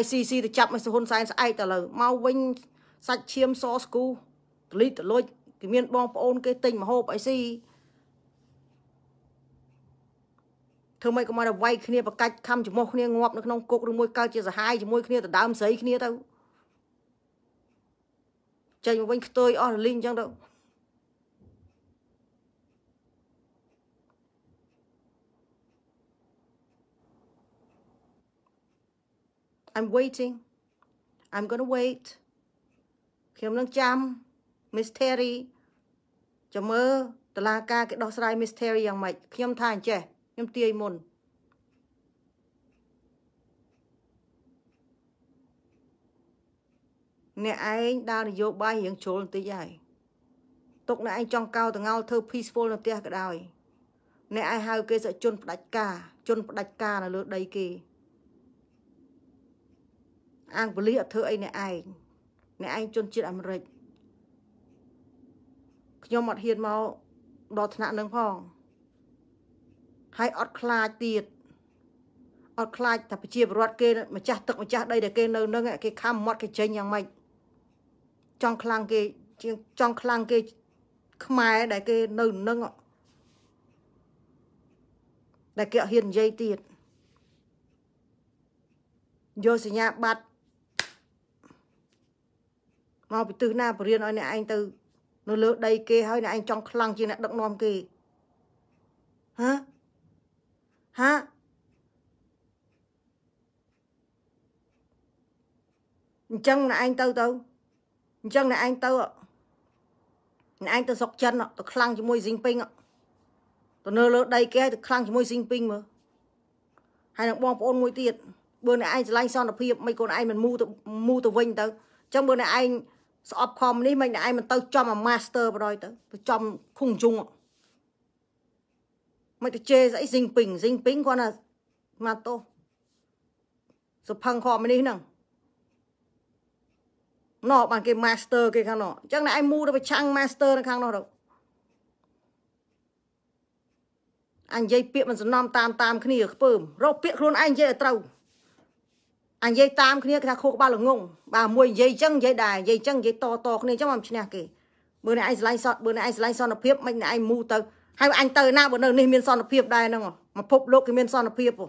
ICC ទៅចាប់មកសុហ៊ុនសែនស្អែកតលើមកវិញសាច់ឈាមសស្គូតលីតលួចគេមានបង ប្អូន គេទិញមហូបអីស៊ីធ្វើម៉េចក៏មកដល់វាយគ្នាបកាច់ខំចំោះគ្នាងាប់នៅក្នុងគុកឬមួយកើតជាសហាយជាមួយគ្នាទៅដើមស្រីគ្នាទៅចេញមកវិញខ្ទួយអស់រលីងអញ្ចឹងទៅអ I'm waiting I'm going to wait ខ្ញុំនឹងចាំ mystery ចាំមើលតឡាការគេដោះស្រាយ mystery យ៉ាងម៉េចខ្ញុំថាអញ្ចេះខ្ញុំទាយមុនអ្នកឯងដើរនយោបាយរៀងជ្រុលបន្តិចហើយទុកអ្នកឯងចង់កោតងោលធ្វើ peaceful នៅផ្ទះក៏ដោយអ្នកឯងហៅគេសជនផ្ដាច់ការជនផ្ដាច់ការនៅលើដីគេអង្គពលិអត់ធ្វើអីអ្នកឯងអ្នកឯងជនជាតិអាមេរិកខ្ញុំអត់ហ៊ានមកដល់ថ្នាក់នឹងផងហើយអត់ខ្លាចទៀតអត់ខ្លាចតែប្រជាពលរដ្ឋគេម្ចាស់ទឹកម្ចាស់ដីដែលគេនៅនឹងគេខំមាត់គេចេញយ៉ាងម៉េចចង់ខ្លាំងគេជាងចង់ខ្លាំងគេខ្មែរដែលគេនៅនឹងដែលគេអត់ហ៊ាននិយាយទៀតយកសញ្ញាបត្រមកពីទិសណាបរៀនឲ្យអ្នកឯងទៅនៅលើដីគេហើយអ្នកឯងចង់ខ្លាំងជាអ្នកដឹកនាំគេហ៎ហ៎អញ្ចឹងអ្នកឯងទៅទៅអញ្ចឹងអ្នកឯងទៅអ្នកឯងទៅសុកចិនទៅខ្លាំងជាមួយស៊ីងពីងទៅនៅលើដីគេទៅខ្លាំងជាមួយស៊ីងពីងមើលហើយនឹងបងប្អូនមួយទៀតបើអ្នកឯងឆ្លាញ់សន្តិភាពមិនខ្លួនឯងមិនមូទៅមូទៅវិញទៅអញ្ចឹងបើអ្នកឯងស្អប់ខំនេះមិនអ្នកឯងមិនទៅចំអា master បណ្ដោយទៅទៅចំខុងជុងមិនទៅជេរស្អីស៊ីងពីងស៊ីងពីងគាត់ណាមកទោសសុផឹងខំនេះហ្នឹងណោះបានគេ master គេខាងណោះអញ្ចឹងអ្នកឯងមូទៅប្រឆាំង master នៅខាងនោះទៅអញនិយាយពាក្យមិនសំណំតាមតាម គ្នាខ្ពើមរកពាក្យខ្លួនឯងនិយាយឲ្យត្រូវអញនិយាយតាមគ្នាគេថាខួរក្បាលល្ងងបាទមួយនិយាយអញ្ចឹងនិយាយដែរនិយាយអញ្ចឹងនិយាយតតគ្នាអញ្ចឹងមិនឈ្នះគេបើអ្នកឯងឆ្លៃសតបើអ្នកឯងឆ្លៃសន្តិភាពមិនអ្នកឯងមូទៅហើយអញទៅណាបើនៅនេះមានសន្តិភាពដែរហ្នឹងមកភពលោកគេមានសន្តិភាពហ៎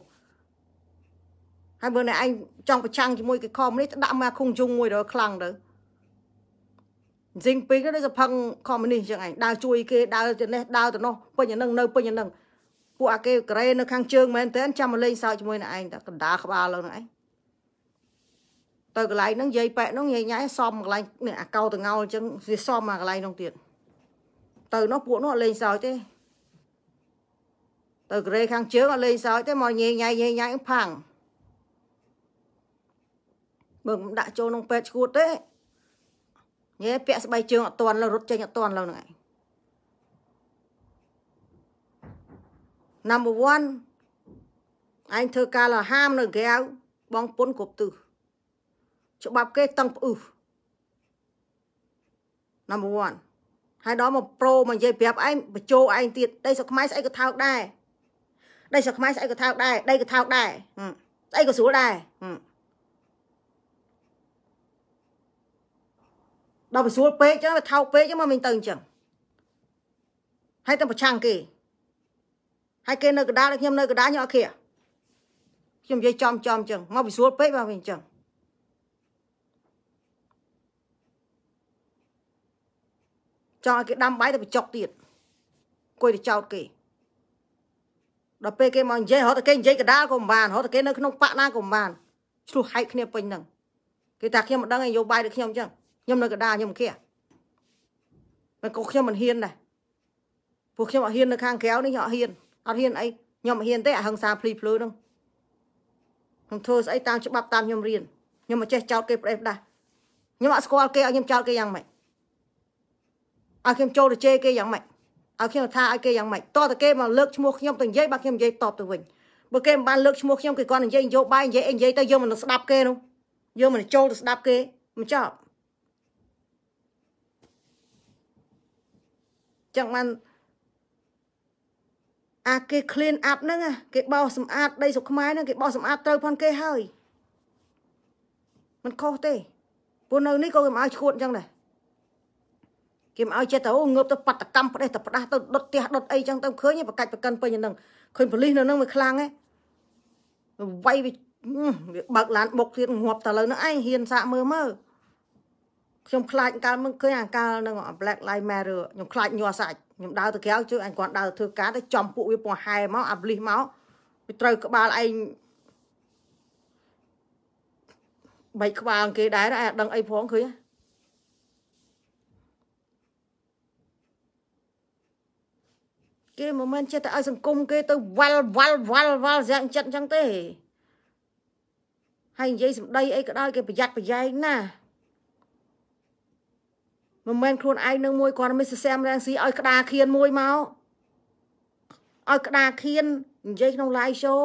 ហើយមើលណែឯងចង់ប្រឆាំងជាមួយគេខមនេះដាក់មកខុងជុងមួយដល់ខ្លាំងទៅជីងពីងទៅសភឹងខមនេះចឹងឯងដើរជួយគេដើរទៅនេះដើរទៅនោះពេញអានឹងនៅពេញអានឹងពួកអាគេកូរ៉េនៅខាងជើងមែនតើចាំមកលេងសើចជាមួយនឹងឯងតែកណ្ដាលក្បាលលើនឹងឯងទៅកន្លែងហ្នឹងយាយប៉ែកហ្នឹងយាយញ៉ៃសមកន្លែងនេះអាកោតងោលអញ្ចឹងវាសមមកកន្លែងហ្នឹងទៀតទៅនោះពួកនោះលេងសើចទេទៅកូរ៉េខាងជើងអត់លេងសើចទេមកញ៉ៃញ៉ៃញ៉ៃញ៉ៃផាំងបើមិនដាក់ចូលក្នុងពេទ្យឈួតទេញ៉េពាក់ស្បែកជើងអត់តាន់លើរត់ចេញអត់តាន់លើហ្នឹងឯង Number 1អញធ្វើការលហាមនៅកែវបងពុនគ្រប់ទិសច្បាប់គេតឹងផ្អឹស Number 1ហើយដល់មកប្រូមកនិយាយប្រាប់ឯងបញ្ចោឯងទៀតដីសក់ខ្មែរស្អីក៏ថោកដែរដីសក់ខ្មែរស្អីក៏ថោកដែរដីក៏ថោកដែរស្អីក៏ស្រួលដែរដល់វាស្រួលពេកចឹងវាថោកពេកចឹងមកមិញទៅអញ្ចឹងហើយតែប្រឆាំងគេហើយគេនៅកដាលខ្ញុំនៅកដាខ្ញុំអត់ឃ្រាខ្ញុំនិយាយចំចំអញ្ចឹងមកវាស្រួលពេកបាទវាអញ្ចឹងចង់ឲ្យគេដាំបាយទៅបញ្ចុកទៀតអង្គុយទៅចោតគេដល់ពេលគេមកនិយាយរត់តែគេនិយាយកដាលក៏មិនបានរត់តែគេនៅក្នុងបាក់ណាក៏មិនបានឆ្លោះហែកគ្នាពេញហ្នឹងគេថាខ្ញុំមិនដឹងឯងយោបាយដូចខ្ញុំអញ្ចឹងខ្ញុំនៅកដាខ្ញុំអង្គាមិនក៏ខ្ញុំមិនហ៊ានដែរពួកខ្ញុំអត់ហ៊ាននៅខាងក្រៅនេះខ្ញុំអត់ហ៊ានអត់ហ៊ានអីខ្ញុំអត់ហ៊ានទេអាហឹង្សាភ្លីភ្លឺហ្នឹងខ្ញុំធ្វើស្អីតាមច្បាប់តាមខ្ញុំរៀនខ្ញុំមិនចេះចោតគេប្រេះផ្ដាស់ខ្ញុំអត់ស្គាល់គេឲ្យខ្ញុំចោតគេយ៉ាងម៉េចឲ្យខ្ញុំចូលទៅជេរគេយ៉ាងម៉េចឲ្យខ្ញុំថាឲ្យគេយ៉ាងម៉េចតោះតែគេមកលើកឈ្មោះខ្ញុំទៅនិយាយបើខ្ញុំនិយាយតបទៅវិញបើគេមិនបានលើកឈ្មោះខ្ញុំគេគាត់និយាយនយោបាយនិយាយអីនិយាយទៅយើងមិនស្ដាប់គេនោះយើងមិនចូលទៅស្ដាប់គេមិនចប់ចឹងបានអាគេ clean up ហ្នឹងគេបោសសម្អាត ដីស្រុកខ្មែរហ្នឹងគេបោសសម្អាតត្រូវផងគេហើយมันខុសទេ ពួកនៅនេះក៏គេមកឲ្យឈួតចឹងដែរគេមកឲ្យចិត្តទៅងើបទៅបដកម្មផ្ដេសទៅផ្ដាស់ទៅដុតផ្ទះដុតអីចឹងទៅឃើញប្រកាច់ប្រកិនពេញហ្នឹងឃើញប៉ូលីសនៅហ្នឹងវាខ្លាំងហ៎វាវាបើកឡានបុកទៀតងាប់តលើនឹងឯងហ៊ានសាកមើលមើលខ្ញុំខ្លាចកាលមិនឃើញអាកាលនឹង Black Lives Matter ខ្ញុំខ្លាចញ័រសាច់ខ្ញុំដើរទៅក្រៅជួយអញគាត់ដើរធ្វើការទៅចំពួកវាពងហែមកអាប្លីសមកវាត្រូវក្បាលឯងបែកក្បាលគេដែរអាដឹងអីផងឃើញគេមិនមែនចិត្តទៅឲ្យសង្គមគេទៅវល់វល់វល់វល់យ៉ាងចិត្តអញ្ចឹងទេហើយនិយាយសម្ដីអីក៏ដោយគេប្រយ័ត្នប្រយែងណាស់មិនមែនខ្លួនឯងនឹងមួយគាត់មិនសសាមរាំងស៊ីឲ្យក្តារខៀនមួយមកឲ្យក្តារខៀននិយាយក្នុង live show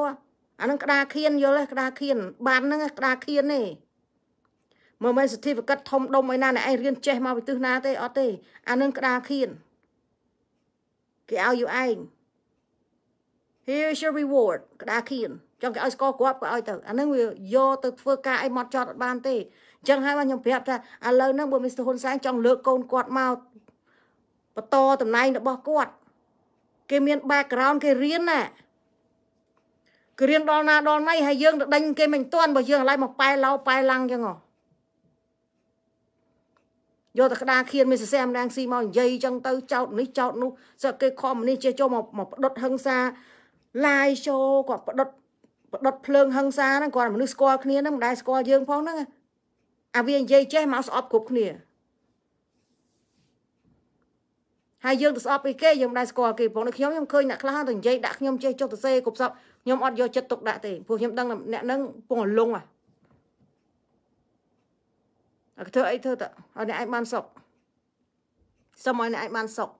អានឹងក្តារខៀនយល់ទេក្តារខៀនបានហ្នឹងក្តារខៀនទេមិនមែនសិទ្ធិវិកិតធំដុំឯណាអ្នកឯងរៀនចេះមកពីទិសណាទេអត់ទេអានឹងក្តារខៀនគេឲ្យយូឯង Here's your reward ក្តារខៀនចង់គេឲ្យស្គាល់គ្រាប់ក៏ឲ្យ ទៅអានឹងវាយកទៅធ្វើការអីមកចត់អត់បានទេចឹងហើយបាទខ្ញុំប្រាប់ថាឥឡូវហ្នឹងបើមីស្ទ័រហ៊ុនសែនចង់លើកកូនគាត់មកបន្តតំណែងរបស់គាត់ គេមាន background គេរៀនណាគេរៀនដល់ណាដល់ណៃហើយយើងទៅដេញគេមិនទាន់បើយើងឥឡូវមកប៉ែឡោប៉ែឡាំងចឹងហ៎យកតែក្តារខៀនមានសរសែម្ដងស៊ីមកនិយាយចឹងទៅចោតនេះចោតនោះស្អកគេខំនេះចេះចូលមកមកផ្ដុតហឹង្សាឡាយចូលគាត់ផ្ដុតផ្ដុតភ្លើងហឹង្សាហ្នឹងគាត់មនុស្សស្គាល់គ្នាហ្នឹងមិនដែលស្គាល់យើងផងហ្នឹងអាវានិយាយចេះមកស្អប់គ្រប់គ្នាហើយយើងទៅស្អប់ពីគេយើងមិនដែលស្គាល់គេផងខ្ញុំខ្ញុំឃើញអ្នកខ្លះទៅនិយាយដាក់ខ្ញុំចេះចុះទៅសេគ្រប់សពខ្ញុំអត់យកចិត្តទុកដាក់ទេព្រោះខ្ញុំដឹងអ្នកហ្នឹងពងលងអាអត់ធ្វើអីធ្វើតើឲ្យអ្នកឯងបានសុខសុំឲ្យអ្នកឯងបានសុខ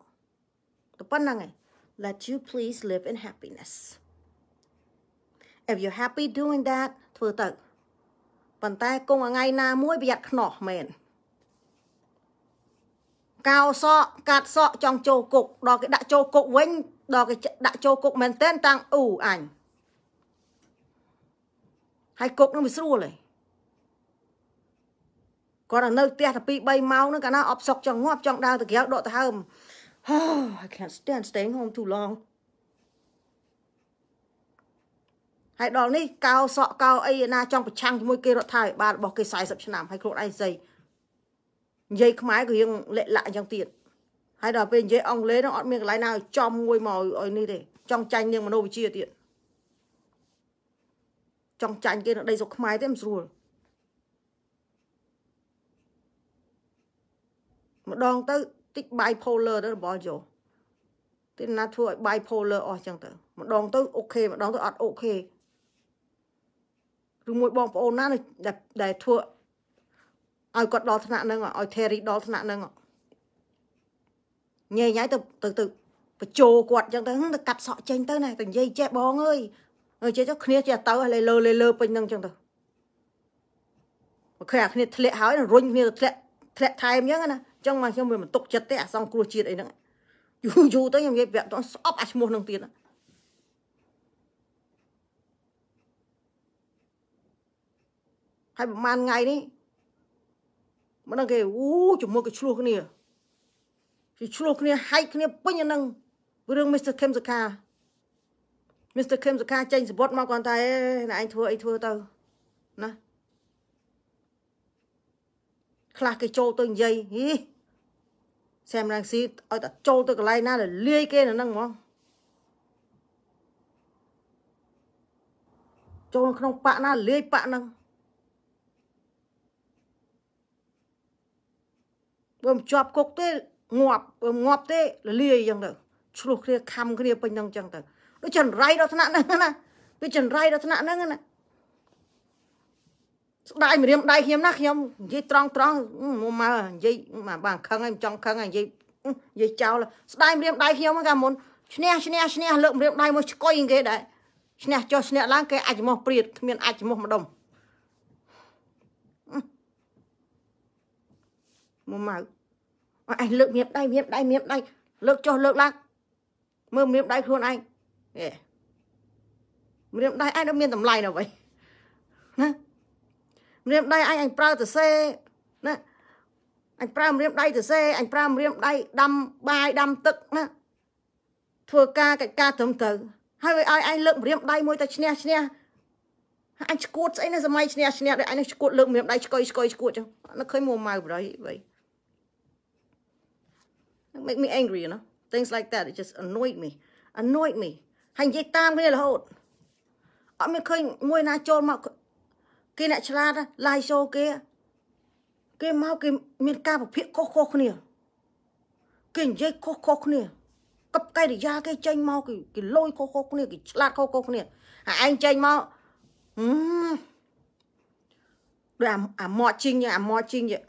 ទៅប៉ុណ្្នឹងឯង let you please live in happiness if you're happy doing that ធ្វើទៅប៉ុន្តែគង់ថ្ងៃណាមួយប្រយ័ត្នខ្នោះមែនកោសក់កាត់សក់ចង់ចូលគុកដល់គេដាក់ចូលគុកវិញដល់គេដាក់ចូលគុកមែនតែនតាំងអ៊ូអញហើយគុកនឹងវាស្រួលទេគាត់នៅផ្ទះតែ2 3ម៉ោងហ្នឹងកាលណាអប់សក់ចង់ងាប់ចង់ដើរទៅក្រៅដកទៅហើម Oh I can't stand staying home too long ហើយដល់នេះកោសក់កោអីណាចង់ប្រឆាំងជាមួយគេរដ្ឋាភិបាលរបស់គេ40ឆ្នាំហើយខ្លួនឯងស្អីនិយាយខ្មែរក៏រៀងលាក់លាក់អញ្ចឹងទៀតហើយដល់ពេលនិយាយអង់គ្លេសនឹងអត់មានកន្លែងណាឲ្យចំមួយមកឲ្យនេះទេ ចង់ចាញ់នាងមនោវិជ្ជាទៀតចង់ចាញ់គេនៅដីស្រុកខ្មែរទេមិនស្រួលម្ដងទៅតិច bipolar ទៅរបស់យោទីណាធ្វើឲ្យ bipolar អស់ចឹងទៅម្ដងទៅអូខេម្ដងទៅអត់អូខេឬមួយបងប្អូនណាដែលធ្វើឲ្យគាត់ដល់ថ្នាក់ហ្នឹងឲ្យ Terry ដល់ថ្នាក់ហ្នឹងញ៉ៃញ៉ៃទៅទៅទៅបញ្ជោគាត់អញ្ចឹងទៅទៅកាត់សក់ចេញទៅណាទៅនិយាយចេះបងអើយអើចេះទៅគ្នាចេះទៅឲ្យលើលើលើពេញហ្នឹងអញ្ចឹងទៅមកឃើញអាគ្នាធ្លាក់ហើយរុញគ្នាទៅធ្លាក់ធ្លាក់ថែមអញ្ចឹងណាអញ្ចឹងមកខ្ញុំវាមិនទុកចិត្តទេអាសង្គ្រោះជាតិអីហ្នឹងយូរយូរទៅខ្ញុំនិយាយប្រាប់ទៅស្អប់អាឈ្មោះហ្នឹងទៀតណាហើយប្រហែលថ្ងៃនេះមិនដឹងគេអូជាមួយគេឆ្លោះគ្នាគេឆ្លោះគ្នាហែកគ្នាពេញអានឹងរឿង Mr. Kim Saka Mr. Kim Saka ចេញសពតមកគាត់ថាអេអ្នកឯងធ្វើអីធ្វើទៅណាខ្លះគេចូលទៅនិយាយហីសែមរងស៊ីឲ្យតែចូលទៅកន្លែងណាលាយគេនៅហ្នឹងហ្មងចូលក្នុងប៉ាក់ណាលាយប៉ាក់ហ្នឹងបើមិនជាប់គុកទេងាប់ងាប់ទេលលាយអញ្ចឹងទៅឆ្លោះគ្នាខំគ្នាពេញហ្នឹងអញ្ចឹងទៅដូចចន្រៃដល់ថ្នាក់ហ្នឹងណាវាចន្រៃដល់ថ្នាក់ហ្នឹងណាស្ដាយម្រាមដៃខ្ញុំណាខ្ញុំនិយាយត្រង់ត្រង់មកមើនិយាយមកបានខឹងហើយមិនចង់ខឹងហើយនិយាយនិយាយចោលស្ដាយម្រាមដៃខ្ញុំហ្នឹងកាលមុនឈ្នះឈ្នះឈ្នះលើកម្រាមដៃមកឆ្កុយគេដែរឈ្នះចុះឈ្នះឡើងគេអាចមោះព្រៀតគ្មានអាចមោះម្ដុំមកម៉ៅអឯងលើកមៀបដៃមៀបដៃមៀបដៃលើកចុះលើកឡើងមើលមៀបដៃខ្លួនឯងហេមៀបដៃឯងមានតម្លៃណាវិញណាមៀបដៃឯងឯងប្រើទៅសេណាអញប្រើមរៀមដៃទៅសេអញប្រើមរៀមដៃដាំបាយដាំទឹកណាធ្វើការកិច្ចការត្រឹមត្រូវហើយឲ្យឯងលើកម្រាមដៃមួយទៅឈ្នះឈ្នះអញឈួតស្អីនៅសម័យឈ្នះឈ្នះដូចឯងឈួតលើកម្រាមដៃឆ្កុយឆ្កុយឆ្កួតចឹងអត់ឃើញមួម៉ៅប្រយបី make me angry you know things like that it just annoyed me annoyed me ហើយនិយាយតាមគ្នារហូតអត់មានឃើញមួយណាចូលមកគេអ្នកឆ្លាតឡាយចូលគេគេមកគេមានការប្រភាកខុសខុសគ្នាគេនិយាយខុសខុសគ្នាកັບកិរិយាគេចេញមកគេគេលយខុសខុសគ្នាគេឆ្លាតខុសខុសគ្នាហើយឯងចេញមកហឹមដូចអាមាត់ជីងអាមាត់ជីងយី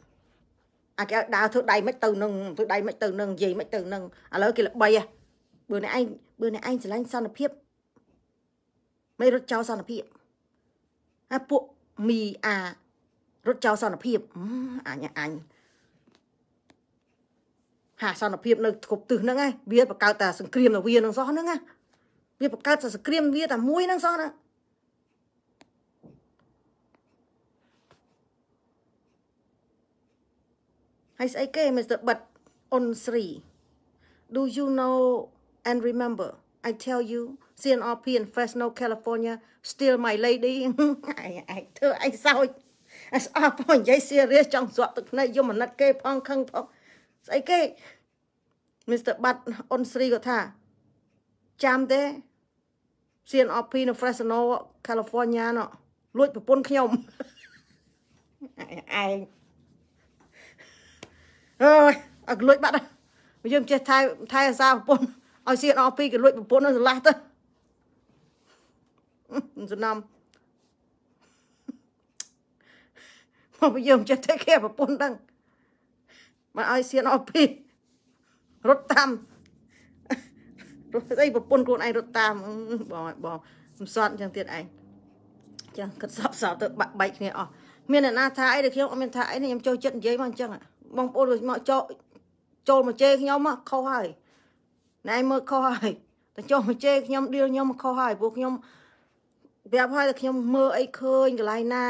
អាគេដើរធ្វើដៃមិនទៅនឹងធ្វើដៃមិនទៅនឹងនិយាយមិនទៅនឹងឥឡូវគេល្បីហ៎បើអ្នកឯងបើអ្នកឯងឆ្លាញ់សន្តិភាពមិនរត់ចោលសន្តិភាពអាពួកមីអារត់ចោលសន្តិភាពអញអញហាសន្តិភាពនៅគ្រប់ទិសហ្នឹងឯងវាបង្កើតតែសង្គ្រាមរវាងនឹងសោះហ្នឹងណាវាបង្កើតតែសង្គ្រាមវាតែមួយហ្នឹងសោះហ្នឹងហើយស្អីគេ Mr. Bat អ៊ុនស្រី Do you know and remember I tell you CNRP in Fresno California still my lady ឯងធ្វើឯងសោចអស្អប់ផងនិយាយ serious ចង់ស្វាក់ទឹកភ្នែកយមអាណិតគេផងខឹងផងស្អីគេ Mr. Bat អ៊ុនស្រីគាត់ថាចាំទេ CNRP នៅ Fresno California ណោះលួចប្រពន្ធខ្ញុំឯងអើយអើលួចបាត់ហើយយើងចេះថែថែអាសាប្រពន្ធឲ្យសៀតអស់ពីរក៏លួចប្រពន្ធនឹងឆ្លាស់ទៅសំណំមកយើងចេះតែគេប្រពន្ធដឹងមិនឲ្យសៀនអស់ពីរត់តាមរត់ស្អីប្រពន្ធខ្លួនឯងរត់តាមបងបងសំសត់អញ្ចឹងទៀតឯងចឹងគិតសោបសោបទៅបាក់បែកគ្នាអស់មានអ្នកណាថាអីដែលខ្ញុំអត់មានថាអីខ្ញុំចូលចិត្តនិយាយមកអញ្ចឹងហ៎បងប្អូនមកចោចូលមកជេរខ្ញុំខុសហើយណែមើលខុសហើយតែចូលមកជេរខ្ញុំដៀលខ្ញុំខុសហើយព្រោះខ្ញុំប្រាប់ហើយតែខ្ញុំមើលអីឃើញកន្លែងណា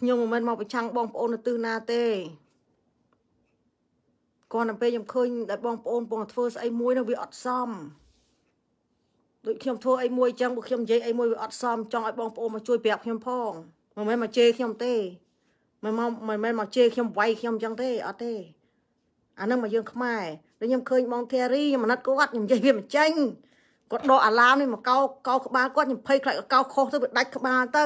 ខ្ញុំមិនមែនមកប្រឆាំងបងប្អូននៅទិសណាទេគាត់តែពេលខ្ញុំឃើញដែលបងប្អូនពងធ្វើស្អីមួយនោះវាអត់សមដូចខ្ញុំធ្វើអីមួយចឹងពួកខ្ញុំនិយាយអីមួយវាអត់សមចង់ឲ្យបងប្អូនមកជួយប្រាប់ខ្ញុំផងមិនមែនមកជេរខ្ញុំទេមិនមកមិនមែនមកជេរខ្ញុំវាយខ្ញុំអញ្ចឹងទេអត់ទេអានឹងមកយើងខ្មែរដូចខ្ញុំឃើញ បងធារីខ្ញុំអាណិតគាត់ខ្ញុំនិយាយវាមិនចេញគាត់ដកអាឡាមនេះមកកោកោក្បាលគាត់ខ្ញុំភ័យខ្លាចកោខុសទៅវាដាច់ក្បាលទៅ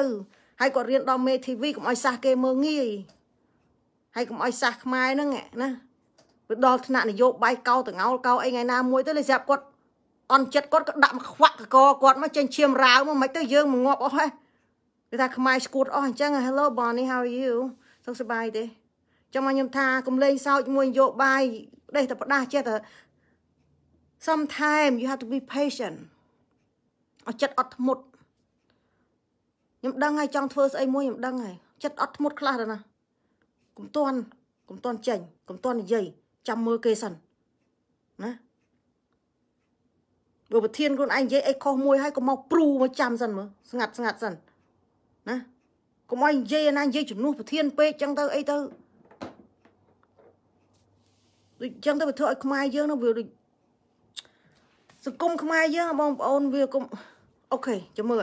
ហើយគាត់រៀនដល់មេ TV កុំឲ្យសះគេមើងងាយហើយកុំឲ្យសះខ្មែរហ្នឹងណាវាដល់ថ្នាក់នយោបាយកោតងោលកោអីថ្ងៃណាមួយទៅលេស្រាប់គាត់អន់ចិត្តគាត់ក៏ដាក់មកខ្វាក់កកគាត់មកចេញឈាមរាវមកមិនទៅយើងមកងាប់អស់ហេះគេថាខ្មែរស្គួតអស់អញ្ចឹង Hello Bonnie how are you សុខសប្បាយទេចាំមកខ្ញុំថាកុំលេងសើចមួយនយោបាយដេះតែផ្ដាស់ចេះតែ sometime you have to be patient អត់ចិត្តអត់ធ្មត់ខ្ញុំដឹងហើយចង់ធ្វើស្អីមួយខ្ញុំដឹងហើយចិត្តអត់ធ្មត់ខ្លះដល់ណាកុំតន់កុំតន់ចេញកុំតន់និយាយចាំមើលគេសិនណាបើប្រធានខ្លួនឯងនិយាយអីខុសមួយហើយកុំមកព្រូមកចាំសិនមើលស្ងាត់ស្ងាត់សិនណាកុំឲ្យនិយាយណានិយាយជំនួសប្រធានពេកចឹងទៅអីទៅដូចចឹងទៅវាធ្វើឲ្យខ្មែរយើងនោះវាដូចសង្គមខ្មែរយើងបងប្អូនវាកុំអូខេចាំមើល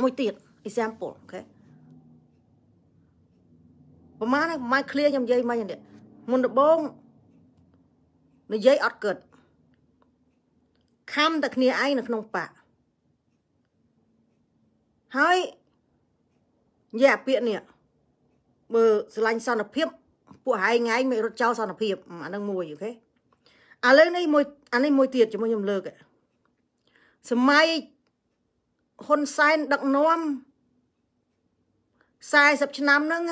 មួយទៀត example អូខេប្រហែលម៉ៃ clear ខ្ញុំនិយាយមិញនេះមុនដំបូងនិយាយអត់កើតខំតែគ្នាឯងនៅក្នុងបាក់ហើយនិយាយអាពាកនេះមើស្រឡាញ់សន្តិភាពពួកហែងហែងមិនរត់ចោលសន្តិភាពអានឹងមួយអូខេឥឡូវនេះមួយអានេះមួយទៀតជាមួយខ្ញុំលើកសម័យហ៊ុនសែនដឹកនាំ40ឆ្នាំហ្នឹង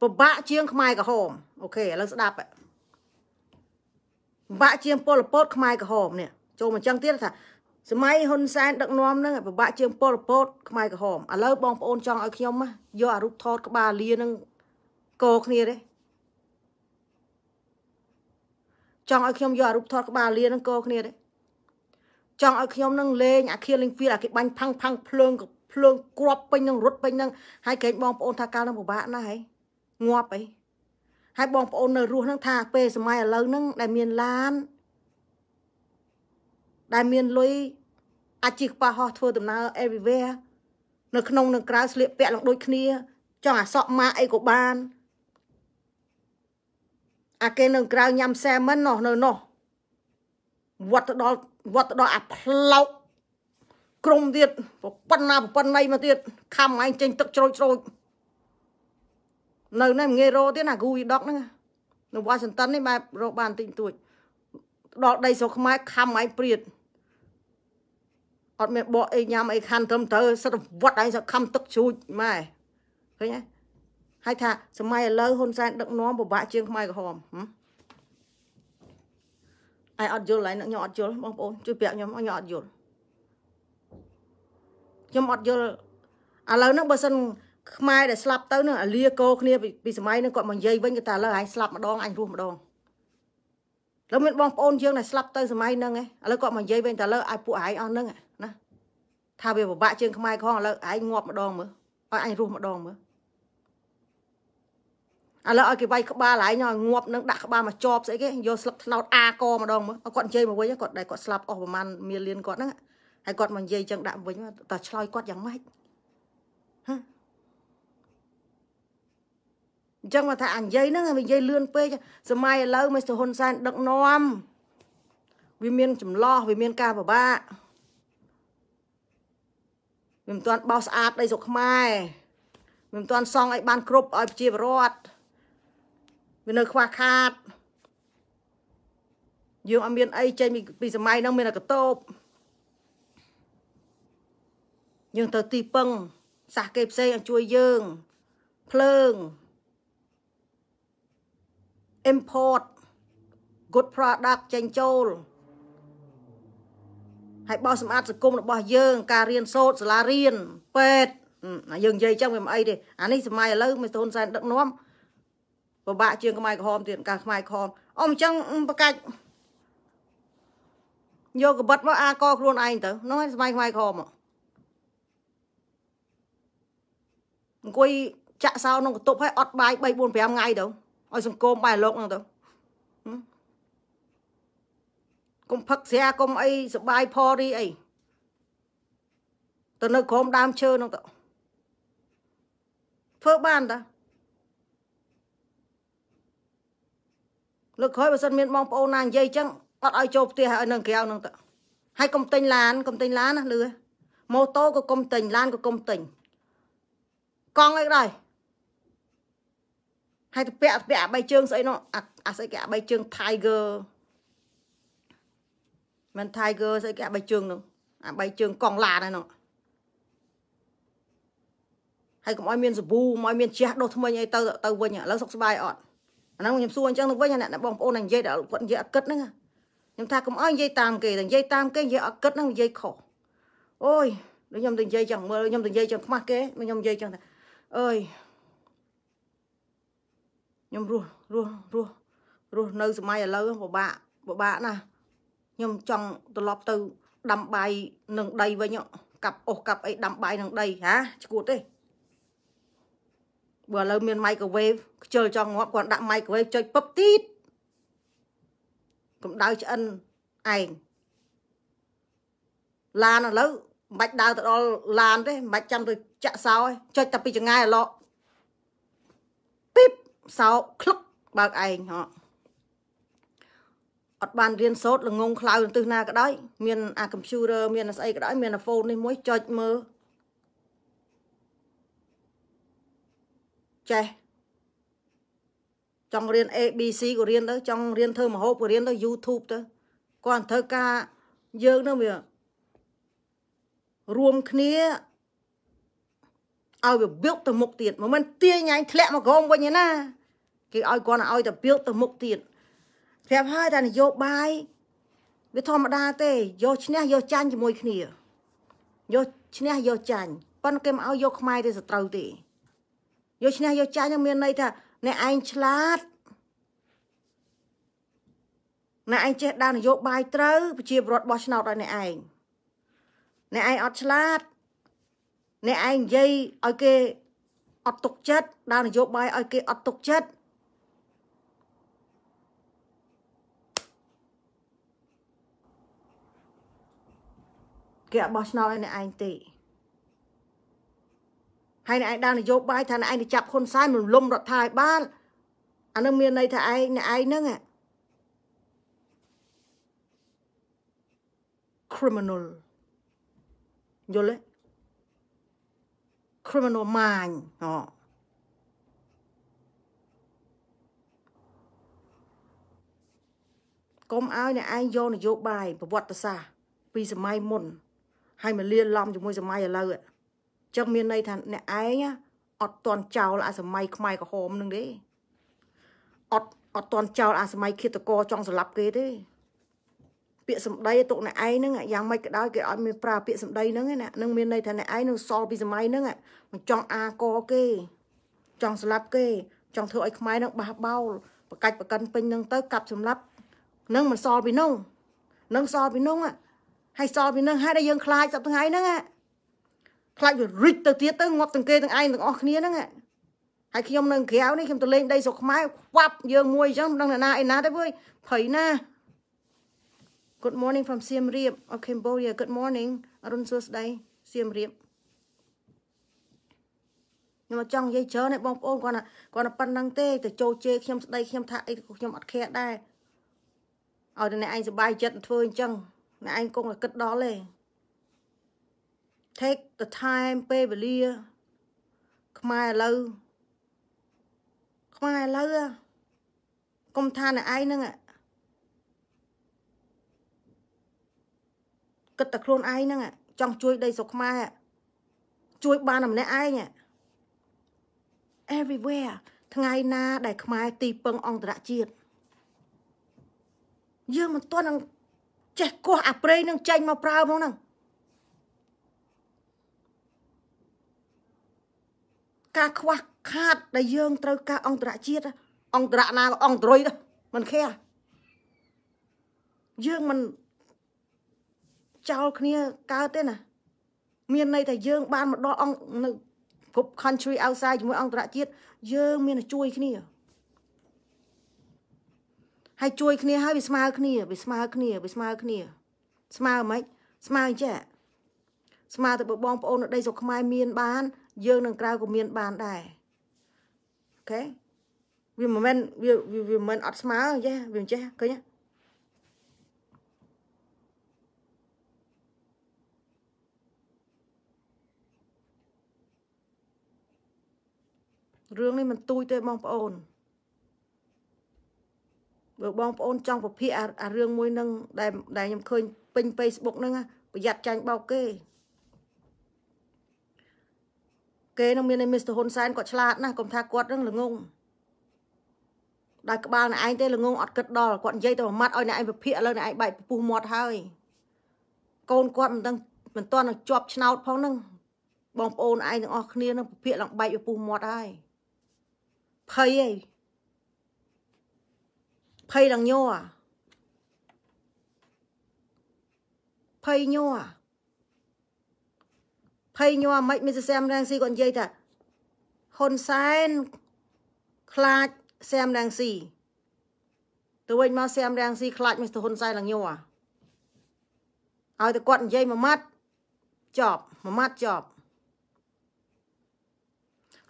ពិបាកជាង ខ្មែរក្រហមអូខេឥឡូវស្ដាប់ពិបាកជាងពលពតខ្មែរក្រហមនេះចូលមកអញ្ចឹងទៀតថាសម័យហ៊ុនសែនដឹកនាំហ្នឹងពិបាកជាងពលពតខ្មែរក្រហមឥឡូវបងប្អូនចង់ឲ្យខ្ញុំយកអារូបថតក្បាលលាហ្នឹងកគ្នាទេចង់ឲ្យខ្ញុំយកអារូបថតក្បាលលាហ្នឹងកគ្នាទេចង់ឲ្យខ្ញុំនឹងលេងអាខៀលលេងភៀលអាគេបាញ់ផាំងផាំងភ្លើងភ្លើងគ្របពេញនឹងរត់ពេញនឹងហើយកេងបងប្អូនថាកាលនឹងពិបាកណាស់ហើយងាប់អីហើយបងប្អូននៅរស់នឹងថាពេលសម័យឥឡូវហ្នឹងដែលមានឡានដែលមានលុយអាចជិះប៉ះហោះធ្វើដំណើរ everywhere នៅក្នុងនិងក្រៅស្លៀកពាក់ឡើងដូចគ្នា ចង់អាសក់ម៉ាអីក៏បាន អាគេនៅក្រៅញ៉ាំសែមិននោះនៅនោះវត្តទៅដល់វត្តទៅដល់អាផ្លោកក្រុមទៀតប៉ុណ្ណាប៉ុណ្ណីមកទៀតខំឯងចេញទឹកជ្រោចជ្រោចនៅនេះងាយរោទៀតណាគូយដកហ្នឹងនៅវ៉ាស៊ីនតោននេះបែបរោបានតិចតួចដល់ដីស្រុកខ្មែរខំឯងព្រៀតអត់មានបកអីញ៉ាំអីខាន់ត្រឹមត្រូវសិតវត្តឯងសខំទឹកជ្រូចម៉ែឃើញទេហើយថាសម័យឥឡូវហ៊ុនសែនដឹកនាំពិបាកជាងខ្មែរក្រហមអាយអត់យល់ហើយខ្ញុំអត់យល់បងប្អូនជួយប្រាប់ខ្ញុំខ្ញុំអត់យល់ខ្ញុំអត់យល់ឥឡូវហ្នឹងបើសិនខ្មែរដែលស្លាប់ទៅនឹងអាលាកោគ្នាពីសម័យហ្នឹងគាត់មកនិយាយវិញគាត់ថាឥឡូវឯងស្លាប់ម្ដងឯងរស់ម្ដងឥឡូវមានបងប្អូនយើងដែលស្លាប់ទៅ សម័យហ្នឹងឯងឥឡូវគាត់មកនិយាយវិញថាឥឡូវឲ្យពួកឯងអស់ហ្នឹងឯងថាវាពិបាកជាងខ្មែរផងឥឡូវឯងងាប់ម្ដងមើលឲ្យឯងរស់ម្ដងមើលឥឡូវឲ្យគេវាយក្បាលឯងឲ្យងាប់នឹងដាក់ក្បាលមកជាប់ស្អីគេយកស្លឹកថ្នោតអាកម្ដងមើលគាត់និយាយមកវិញគាត់ដែរគាត់ស្លាប់អស់ប្រហែលមានលៀនគាត់ហ្នឹងហើយគាត់មកនិយាយចឹងដាក់វិញតើឆ្លើយគាត់យ៉ាងម៉េចហ៎អញ្ចឹងមកថាអញ្ញ័យហ្នឹងវានិយាយលឿនពេកសម័យឥឡូវមិស្ទហ៊ុនសែនដឹកនាំវាមានចំឡោះវាមានការពិបាកវាមិនទាន់បោសស្អាតដីស្រុកខ្មែរវាមិនទាន់សង់ឲ្យបានគ្រប់ឲ្យប្រជាពលរដ្ឋវានៅខ្វះខាត យើងអត់មានអីចេញពីសម័យហ្នឹងមានតែកតោបយើងទៅទីពឹងសះគេផ្សេងឲ្យជួយយើងភ្លើង import good product ចេញចូលហើយបោះសម្អាតសង្គមរបស់យើងការរៀនសូត្រសាលារៀនពេទ្យយើងនិយាយចឹងវាមិនអីទេអានេះសម័យឥឡូវមិនហ៊ុនសែនដឹកនាំពិបាកជាងខ្មែរក្រហមទៀតការខ្មែរក្រហមអមអញ្ចឹងប្រកាច់យកកបិតមកអាកខ្លួនឯងទៅ នោះសម័យខ្មែរក្រហមអង្គុយចាក់សោក្នុងកតុបឲ្យអត់បាយ3 4 5ថ្ងៃទៅឲ្យសង្គមបែរលោកហ្នឹងទៅកុំផឹកស្រាកុំអីសបាយផរីអីទៅនៅក្រោមដើមឈើនោះទៅធ្វើបានតាលើកក្រោយបើសិនមានបងប្អូនណានិយាយចឹងអត់ឲ្យចូលផ្ទះឲ្យនៅក្រៅនោះទៅហើយកុំទិញឡានកុំទិញឡានណាលឺម៉ូតូក៏កុំទិញឡានក៏កុំទិញកង់អីក៏ដែរហើយទៅពាក់ពាក់អាបីជើងស្អីនោះអាស្អីគេអាបីជើង Tiger មិន Tiger ស្អីគេអាបីជើងនោះអាបីជើងកង់ឡានហ្នឹងហើយកុំឲ្យមានសាប៊ូមកឲ្យមានជះដុសថ្មិញអីទៅទៅវិញឥឡូវសុខសប្បាយអត់អាហ្នឹងខ្ញុំសួរអញ្ចឹងទៅវិញអ្នកបងប្អូននិយាយដល់គាត់និយាយអត់គិតហ្នឹងខ្ញុំថាកុំឲ្យនិយាយតាមគេតែនិយាយតាមគេនិយាយអត់គិតហ្នឹងនិយាយខុសអូយដូចខ្ញុំទៅនិយាយចឹងមើលខ្ញុំទៅនិយាយចឹងខ្មាស់គេខ្ញុំនិយាយចឹងថាអើយខ្ញុំរស់រស់រស់រស់នៅសម័យឥឡូវពិបាកពិបាកណាស់ខ្ញុំចង់ត្រឡប់ទៅដាំបាយនឹងដីវិញកាប់អុសកាប់អីដាំបាយនឹងដីហាឈួតទេបើឥឡូវមាន microwave ខ្ជិលចង់ងាប់គាត់ដាក់ microwave ចុចពឹបទីតកម្ដៅឆ្អិនឯងឡានឥឡូវមិនបាច់ដើរទៅដល់ឡានទេមិនបាច់ចាំទៅចាក់សោទេចុចតែពីចង្អាយឡោពីបសោក្លឹកបើកឯងហ៎អត់បានរៀនសូត្រល្ងងខ្លៅទិសណាក៏ដោយមានអាកុំព្យូទ័រមានស្អីក៏ដោយមានអាហ្វូននេះមួយចុចមើលចេះចង់រៀន ABC ក៏រៀនទៅចង់រៀនធ្វើម្ហូបក៏រៀនទៅ YouTube ទៅគាត់ធ្វើការយើងនឹងវារួមគ្នាឲ្យវាបៀកទៅមុខទៀតមិនមែនទាញឯងធ្លាក់មកក្រោមវិញទេណាគេឲ្យគាត់ឲ្យតែបៀកទៅមុខទៀតប្រាប់ហើយថានយោបាយវាធម្មតាទេយកឈ្នះយកចាញ់ជាមួយគ្នាយកឈ្នះយកចាញ់ប៉ុន្តែគេមិនឲ្យយកខ្មែរទេសត្រូវទេយកឈ្នះយកចាញ់នឹងមានន័យថាអ្នកឯងឆ្លាត អ្នកឯងចេះដើរនយោបាយត្រូវប្រជាពលរដ្ឋបោះឆ្នោតឲ្យអ្នកឯងអ្នកឯងអត់ឆ្លាតអ្នកឯងនិយាយឲ្យគេអត់ទុកចិត្តដើរនយោបាយឲ្យគេអត់ទុកចិត្តគេអត់បោះឆ្នោតឲ្យអ្នកឯងទេហើយអ្នកឯងដាក់នយោបាយថាអ្នកឯងទៅចាប់ហ៊ុនសែនរំលំរដ្ឋាភិបាលអានឹងមានន័យថាឯងអ្នកឯងហ្នឹង criminal យល់ទេ criminal mind អូកុំឲ្យអ្នកឯងយកនយោបាយប្រវត្តិសាស្ត្រពីសម័យមុនហើយមកលាឡំជាមួយសម័យឥឡូវអញ្ចឹងមានន័យថាអ្នកឯងអត់តន់ចោលអាសម័យខ្មែរក្រហមនឹងទេអត់អត់តន់ចោលអាសម័យឃាតករចង់សម្លាប់គេទេពាក្យសម្ដីទុកអ្នកឯងហ្នឹងយ៉ាងម៉េចក៏ដោយគេអត់មានប្រើពាក្យសម្ដីហ្នឹងណានឹងមានន័យថាអ្នកឯងនឹងសល់ពីសម័យហ្នឹងមិនចង់អាកគេចង់ស្លាប់គេ ចង់ធ្វើឲ្យខ្មែរហ្នឹងបះបោលប្រកាច់ប្រកិនពេញហ្នឹងទៅ កាប់សម្លាប់នឹងមិនសល់ពីនោះនឹងសល់ពីនោះហើយសល់ពីនឹងហើយដែលយើងខ្លាចសប្ថ្ងៃហ្នឹងខ្លាចវារិចទៅទៀតទៅងាប់ទាំងគេទាំងឯងទាំងអស់គ្នាហ្នឹងហើយខ្ញុំនៅក្រៅនេះខ្ញុំទៅលេងដីស្រុកខ្មែរខ្វាប់យើងមួយអញ្ចឹងមិនដឹងណាឯណាទេវើយភ័យណា Good morning from Siem Reap of Cambodia Good morning អរុនសួស្តី Siem Reap ខ្ញុំអត់ចង់និយាយច្រើនទេបងប្អូនគាត់ណាគាត់ប៉ុណ្ណឹងទេទៅចូលជេរខ្ញុំស្ដីខ្ញុំថាអីខ្ញុំអត់ខែដែរឲ្យតែអ្នកឯងសុបាយចិត្តធ្វើអញ្ចឹងអ្នកឯងគង់តែគិតដល់ទេ take the time ពេលវេលាខ្មែរឥឡូវខ្មែរឥឡូវគុំថាអ្នកឯងហ្នឹងគិតតែខ្លួនឯងហ្នឹងចង់ជួយដីស្រុកខ្មែរជួយបានម្នាក់ឯង everywhere ថ្ងៃណាដែលខ្មែរ ទីពឹងអន្តរជាតិយើងមិនទាន់នឹងចេះកោះអាព្រៃនឹងចេញមកប្រើផងហ្នឹងការខ្វះខាតដែលយើងត្រូវការអង្គរជាតិអង្គរណាអង្គរុយមិនខែយើងមិនចោលគ្នាកើតទេណា មានន័យថាយើងបានមកដល់អង្គនៅគ្រប់ country outside ជាមួយអង្គរជាតិយើងមានជួយគ្នាហើយជួយគ្នាហើយវាស្មើគ្នាវាស្មើគ្នាវាស្មើគ្នា ស្មើមិនស្មើអញ្ចឹងស្មើទៅបងប្អូននៅដីស្រុកខ្មែរមានបានយើងនៅក្រៅក៏មានបានដែរអូខេវាមិនមែនវាវាមិនអត់ស្មើចេះវាមិនចេះឃើញទេរឿងនេះមិនទួយទេបងប្អូនបើបងប្អូនចង់ពភាអារឿងមួយនឹងដែលដែលខ្ញុំឃើញពេញ Facebook ហ្នឹងប្រយ័ត្នចាញ់បោកគេគេនឹងមានមីស្ទ័រហ៊ុនសែនគាត់ឆ្លាតណាស់គាត់ថាគាត់នឹងល្ងងដល់ក្បាលអ្នកឯងទេល្ងងអត់គិតដល់គាត់និយាយទៅមួយម៉ាត់ឲ្យអ្នកឯងពភាឥឡូវអ្នកឯងបែកពុះមាត់ហើយកូនគាត់មិនដឹងមិនទាន់នឹងជាប់ឆ្នោតផងហ្នឹងបងប្អូនឯងទាំងអស់គ្នានឹងពភាឡើងបែកពុះមាត់ហើយភ័យឯងភ័យឡើងញ័រភ័យញ័រភ័យញ័រមិនមានសាមរាំងស៊ីគាត់និយាយថាហ៊ុនសែនខ្លាចសាមរាំងស៊ីទៅវិញមកសាមរាំងស៊ីខ្លាចមិស្ទហ៊ុនសែនឡើងញ័រឲ្យតែគាត់និយាយមួយម៉ាត់ចប់មួយម៉ាត់ចប់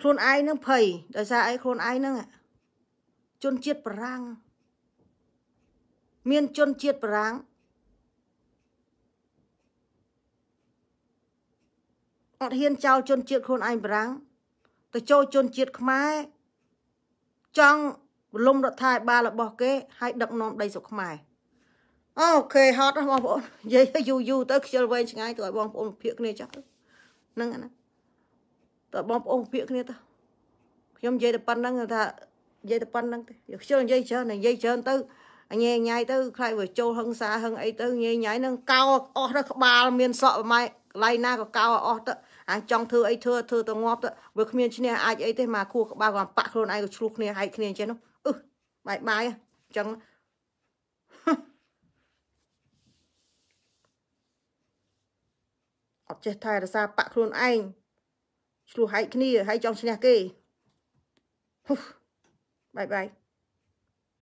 ខ្លួនឯងនឹងភ័យដោយសារអីខ្លួនឯងនឹងជនជាតិបារាំងមានជនជាតិបារាំងអត់ហ៊ានចោលជនជាតិខ្លួនឯងបារាំងទៅចូលជនជាតិខ្មែរចង់រលំរដ្ឋាភិបាលរបស់គេឲ្យដឹកនាំដីស្រុកខ្មែរអូខេហត់បងប្អូននិយាយយូរយូរទៅខ្ជិលវែងឆ្ងាយទៅឲ្យបងប្អូនភាកគ្នាចាស់ហ្នឹងណាទៅបងប្អូនភាកគ្នាទៅខ្ញុំនិយាយតែប៉ុណ្្នឹងថានិយាយតែប៉ុណ្្នឹងទេខ្ជិលនិយាយច្រើននិយាយច្រើនទៅញ៉ៃញ៉ៃទៅខ្លាចវាចូលហឹងសាហឹងអីទៅញ៉ៃញ៉ៃនឹងកោអស់ទៅក្បាលមានសក់ប្រម៉ៃកន្លែងណាក៏កោអស់ទៅអាចចង់ធ្វើអីធ្វើធ្វើទៅងាប់ទៅវាគ្មានឈ្នះអាចអីទេមកគោះក្បាលគាត់ប៉ាក់ខ្លួនឯងក៏ឆ្លោះគ្នាហែកគ្នាអញ្ចឹងនោះអឺបាយបាយអញ្ចឹងអត់ចេះថែរក្សាប៉ាក់ខ្លួនឯងឆ្លោះហែកគ្នាហើយចង់ឈ្នះគេបាយបាយ